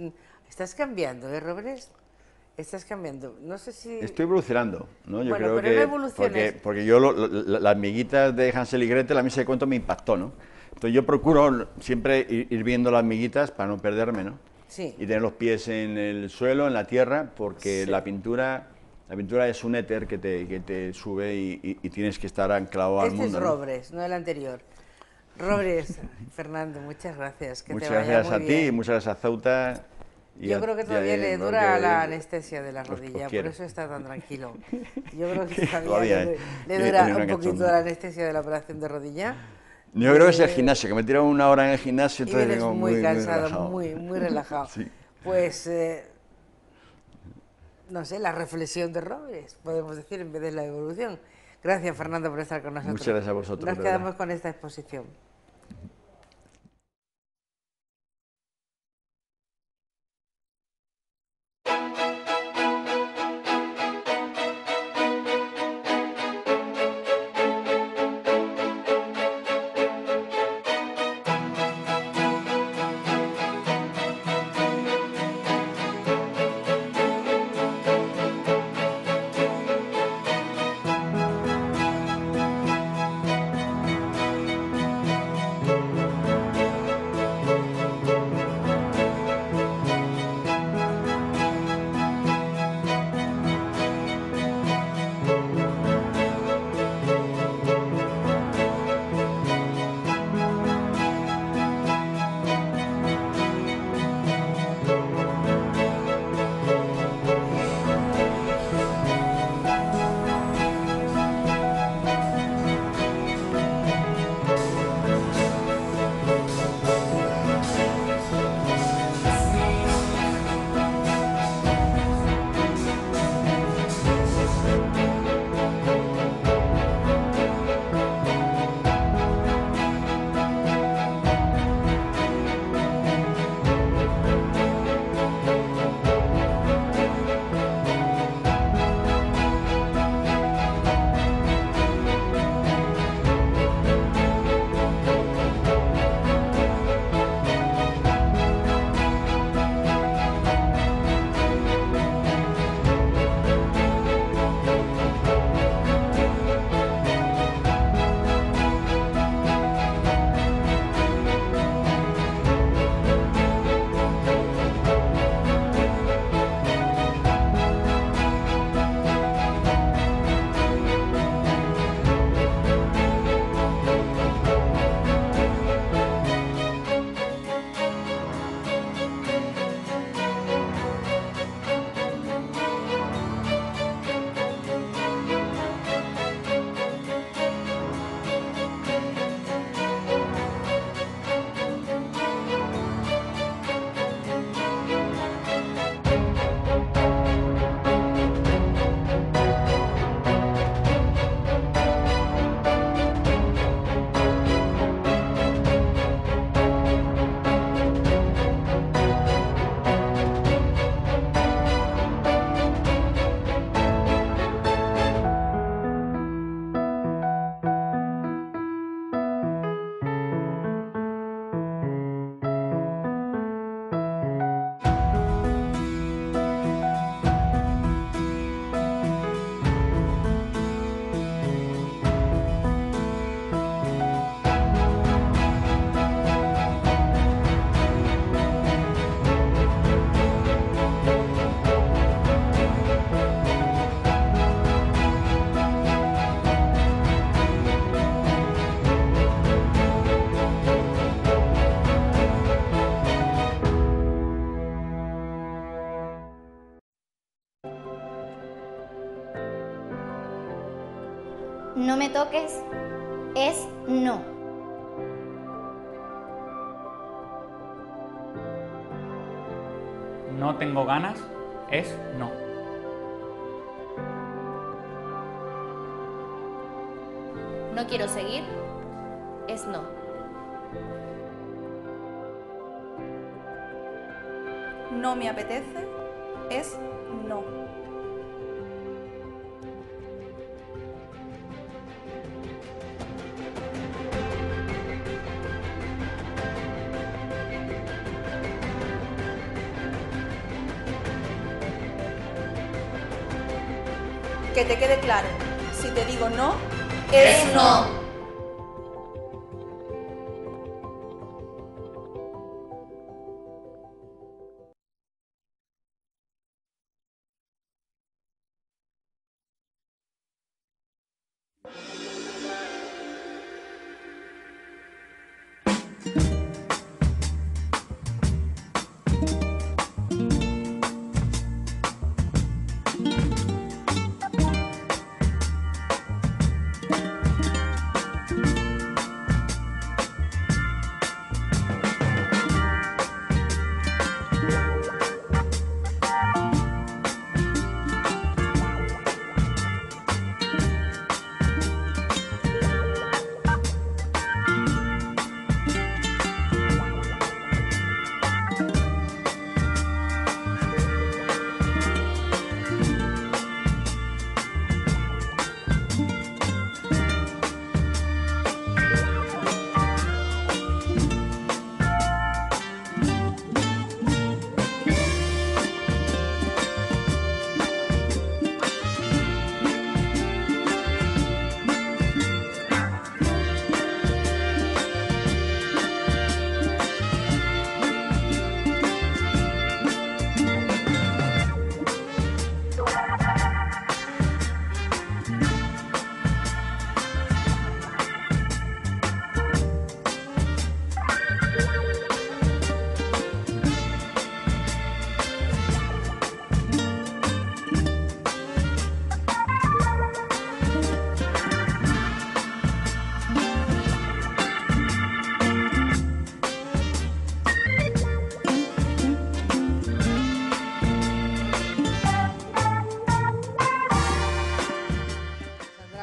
estás cambiando, ¿eh, Robles? Estás cambiando. No sé si. Estoy evolucionando, ¿no? Yo creo que. porque, porque yo, las amiguitas de Hansel y Gretel, a mí se cuento me impactó, ¿no? Entonces yo procuro siempre ir, viendo las amiguitas para no perderme, ¿no? Sí. Y tener los pies en el suelo, en la tierra, porque la pintura. La pintura es un éter que te, que te sube y, tienes que estar anclado al mundo. Este es Robres, ¿no? el anterior. Robres, Fernando, muchas gracias. muchas gracias a ti y muchas gracias a Zauta yo creo que todavía le dura la anestesia de la rodilla, por eso está tan tranquilo. Yo creo que todavía le, ¿eh? dura un poquito la anestesia de la operación de rodilla. Yo creo que es el eh, gimnasio, que me tiraron una hora en el gimnasio, y vengo muy, muy, cansado, muy Muy, relajado. Pues, eh, no sé, la reflexión de Robles, podemos decir, en vez de la evolución. Gracias, Fernando, por estar con nosotros. Muchas gracias a vosotros. Nos quedamos con esta exposición. toques es no. No tengo ganas es no. No quiero seguir es no. No me apetece es no. te quede claro, si te digo no, es no.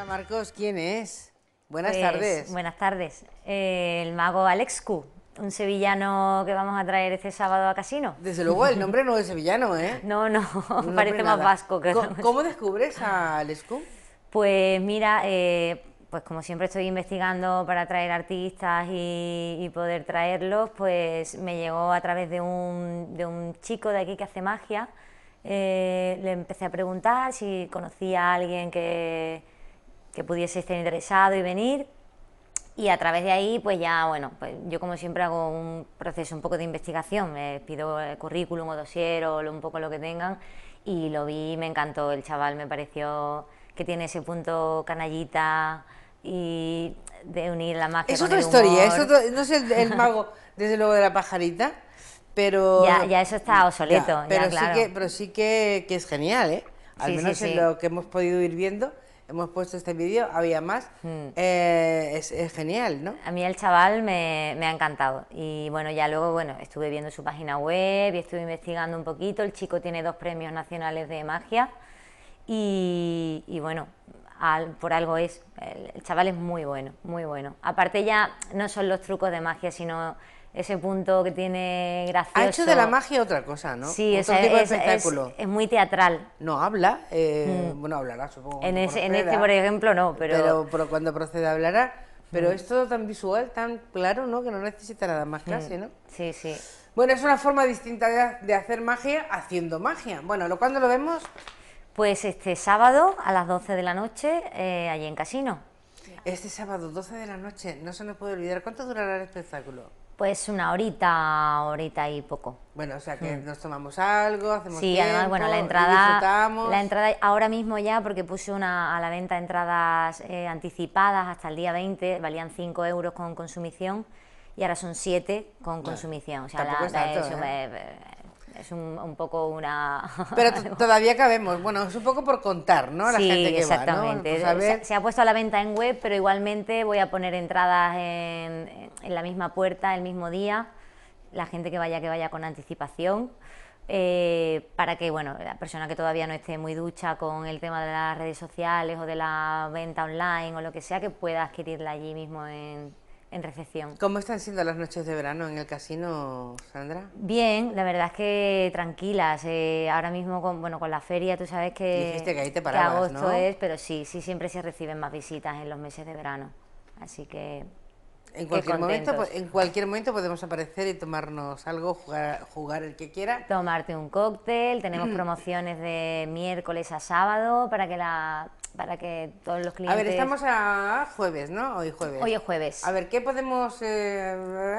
Marcos, ¿quién es? Buenas pues, tardes. Buenas tardes. Eh, el mago Alexcu, un sevillano que vamos a traer este sábado a Casino. Desde luego, el nombre no es sevillano, ¿eh? No, no, parece más vasco. Que ¿Cómo, ¿Cómo, descubres a Alexcu? Pues mira, eh, pues como siempre estoy investigando para traer artistas y, poder traerlos, pues me llegó a través de un, de un chico de aquí que hace magia. Eh, le empecé a preguntar si conocía a alguien que que pudiese estar interesado y venir. Y a través de ahí, pues ya, bueno, pues yo como siempre hago un proceso un poco de investigación, me pido el currículum o dossier o un poco lo que tengan y lo vi, me encantó el chaval, me pareció que tiene ese punto canallita y de unir la magia. Es otra historia, no es el, mago, desde luego, de la pajarita, pero... Ya, ya eso está obsoleto, pero, sí que, pero sí que, que es genial, ¿eh? Al menos en lo que hemos podido ir viendo hemos puesto este vídeo, había más. Hmm. Eh, es, genial, ¿no? A mí el chaval me, ha encantado. Y bueno, ya luego, bueno, estuve viendo su página web y estuve investigando un poquito. El chico tiene dos premios nacionales de magia. Y, bueno, por algo es. el chaval es muy bueno, muy bueno. Aparte ya no son los trucos de magia, sino ese punto que tiene gracia. Ha hecho de la magia otra cosa, ¿no? Sí, es, tipo espectáculo. Es, muy teatral. No habla, eh, mm. bueno, hablará, supongo. En, este, por ejemplo, no, pero... Pero, cuando proceda hablará. Pero mm. es todo tan visual, tan claro, ¿no? Que no necesita nada más mm. casi, ¿no? Sí, sí. Bueno, es una forma distinta de, hacer magia haciendo magia. Bueno, ¿lo, ¿cuándo lo vemos? Pues este sábado a las 12 de la noche, eh, allí en Casino. Este sábado, 12 de la noche, no se nos puede olvidar. ¿Cuánto durará el espectáculo? Pues una horita, horita y poco. Bueno, o sea que hmm. nos tomamos algo, hacemos sí, además, bueno, la entrada, la entrada ahora mismo ya porque puse una a la venta entradas eh, anticipadas hasta el día 20, valían 5 euros con consumición y ahora son 7 con consumición. O sea, es un, poco una... Pero todavía cabemos, bueno, es un poco por contar, ¿no? La gente que exactamente. Pues se, ha puesto a la venta en web, pero igualmente voy a poner entradas en, la misma puerta el mismo día, la gente que vaya, que vaya con anticipación. Eh, para que bueno, la persona que todavía no esté muy ducha con el tema de las redes sociales o de la venta online o lo que sea, que pueda adquirirla allí mismo en, en recepción. ¿Cómo están siendo las noches de verano en el casino, Sandra? Bien, la verdad es que tranquilas. Eh, ahora mismo, con, bueno, con la feria, tú sabes que, Dijiste que, ahí te parabas, agosto es, pero sí, sí, siempre se reciben más visitas en los meses de verano. Así que... En cualquier, momento, en cualquier momento podemos aparecer y tomarnos algo, jugar el que quiera. Tomarte un cóctel, tenemos promociones de miércoles a sábado para que la para que todos los clientes... A ver, estamos a jueves, ¿no? Hoy jueves. Hoy es jueves. A ver, ¿qué podemos eh,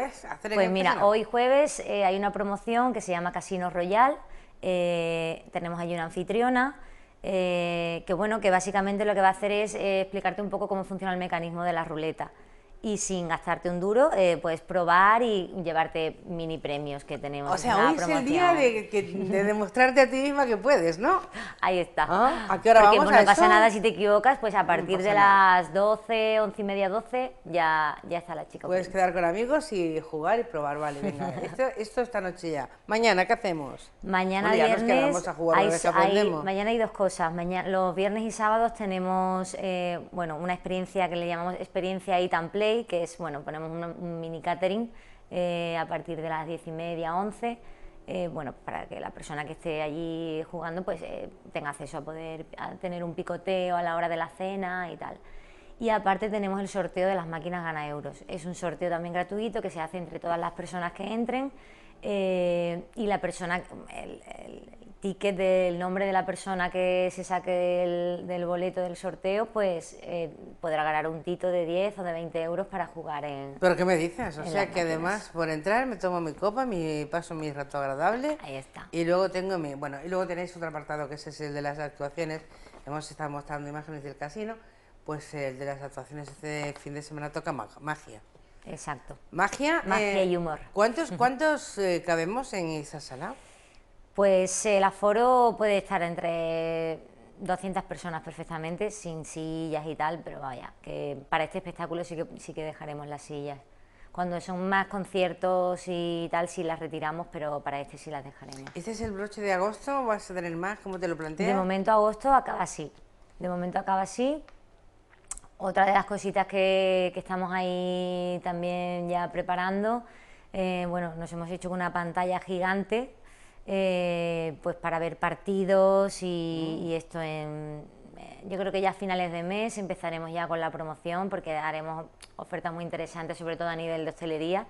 hacer en Pues este mira, hoy jueves eh, hay una promoción que se llama Casino Royal. Eh, tenemos allí una anfitriona. Eh, que bueno, que básicamente lo que va a hacer es explicarte un poco cómo funciona el mecanismo de la ruleta y sin gastarte un duro eh, puedes probar y llevarte mini premios que tenemos. O sea, hoy es el día de, demostrarte a ti misma que puedes, ¿no? Ahí está. Ah, ¿A qué hora Porque, vamos no pasa nada si te equivocas, pues a partir de las 12, 11 y media, 12 ya, ya está la chica. Puedes quedar con amigos y jugar y probar, vale, venga. esto, esta noche ya. Mañana, ¿qué hacemos? Mañana viernes... Nos a jugar, mañana hay dos cosas. Mañana, los viernes y sábados tenemos eh, bueno, una experiencia que le llamamos experiencia y plena que es, bueno, ponemos un mini catering eh, a partir de las 10 y media, 11, eh, bueno, para que la persona que esté allí jugando pues eh, tenga acceso a poder tener un picoteo a la hora de la cena y tal. Y aparte tenemos el sorteo de las máquinas gana euros. Es un sorteo también gratuito que se hace entre todas las personas que entren y la persona, el, ticket del nombre de la persona que se saque del, boleto del sorteo, pues eh, podrá ganar un tito de 10 o de 20 euros para jugar en... ¿Pero qué me dices? O sea que además por entrar me tomo mi copa, mi paso mi rato agradable. Ahí está. Y luego tengo mi... Bueno, y luego tenéis otro apartado que es el de las actuaciones. Hemos estado mostrando imágenes del casino. Pues el de las actuaciones este fin de semana toca magia. Exacto. Magia. Magia eh, y humor. ¿Cuántos, cuántos eh, cabemos en esa sala? Pues el aforo puede estar entre 200 personas perfectamente, sin sillas y tal, pero vaya, que para este espectáculo sí que, dejaremos las sillas. Cuando son más conciertos y tal, sí las retiramos, pero para este sí las dejaremos. ¿Este es el broche de agosto o vas a tener más? ¿Cómo te lo planteas? De momento agosto acaba así. De momento acaba así. Otra de las cositas que, estamos ahí también ya preparando, eh, bueno, nos hemos hecho una pantalla gigante eh, pues para ver partidos y, mm. esto en, eh, yo creo que ya a finales de mes empezaremos ya con la promoción porque haremos ofertas muy interesantes, sobre todo a nivel de hostelería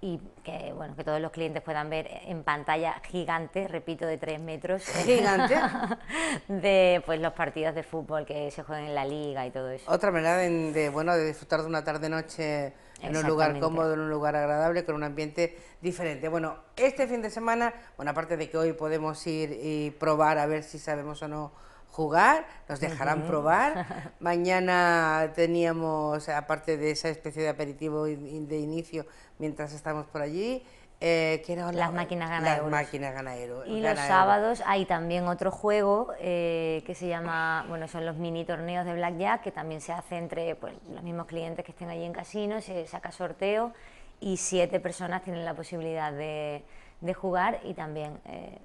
y que bueno que todos los clientes puedan ver en pantalla gigante, repito, de tres metros. Gigante. de pues los partidos de fútbol que se juegan en la liga y todo eso. Otra manera de bueno de disfrutar de una tarde noche en un lugar cómodo, en un lugar agradable, con un ambiente diferente. Bueno, este fin de semana, bueno, aparte de que hoy podemos ir y probar a ver si sabemos o no jugar, nos dejarán probar. Mañana teníamos, aparte de esa especie de aperitivo de inicio mientras estamos por allí, eh, las máquinas ganadoras máquinas Y los sábados hay también otro juego eh, que se llama, bueno, son los mini torneos de blackjack que también se hace entre pues, los mismos clientes que estén allí en casino, se saca sorteo y siete personas tienen la posibilidad de, jugar y también eh,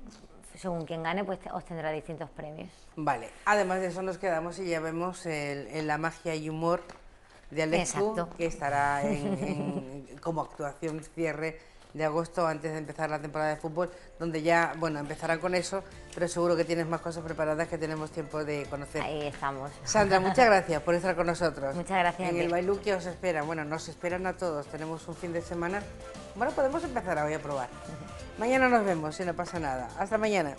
según quien gane pues obtendrá distintos premios. Vale, además de eso nos quedamos y ya vemos el, la magia y humor de Alexu que estará como actuación cierre de agosto antes de empezar la temporada de fútbol, donde ya, bueno, empezarán con eso, pero seguro que tienes más cosas preparadas que tenemos tiempo de conocer. Ahí estamos. Sandra, muchas gracias por estar con nosotros. Muchas gracias. En el Bailú, os espera? Bueno, nos esperan a todos, tenemos un fin de semana. Bueno, podemos empezar hoy a probar. Mañana nos vemos, si no pasa nada. Hasta mañana.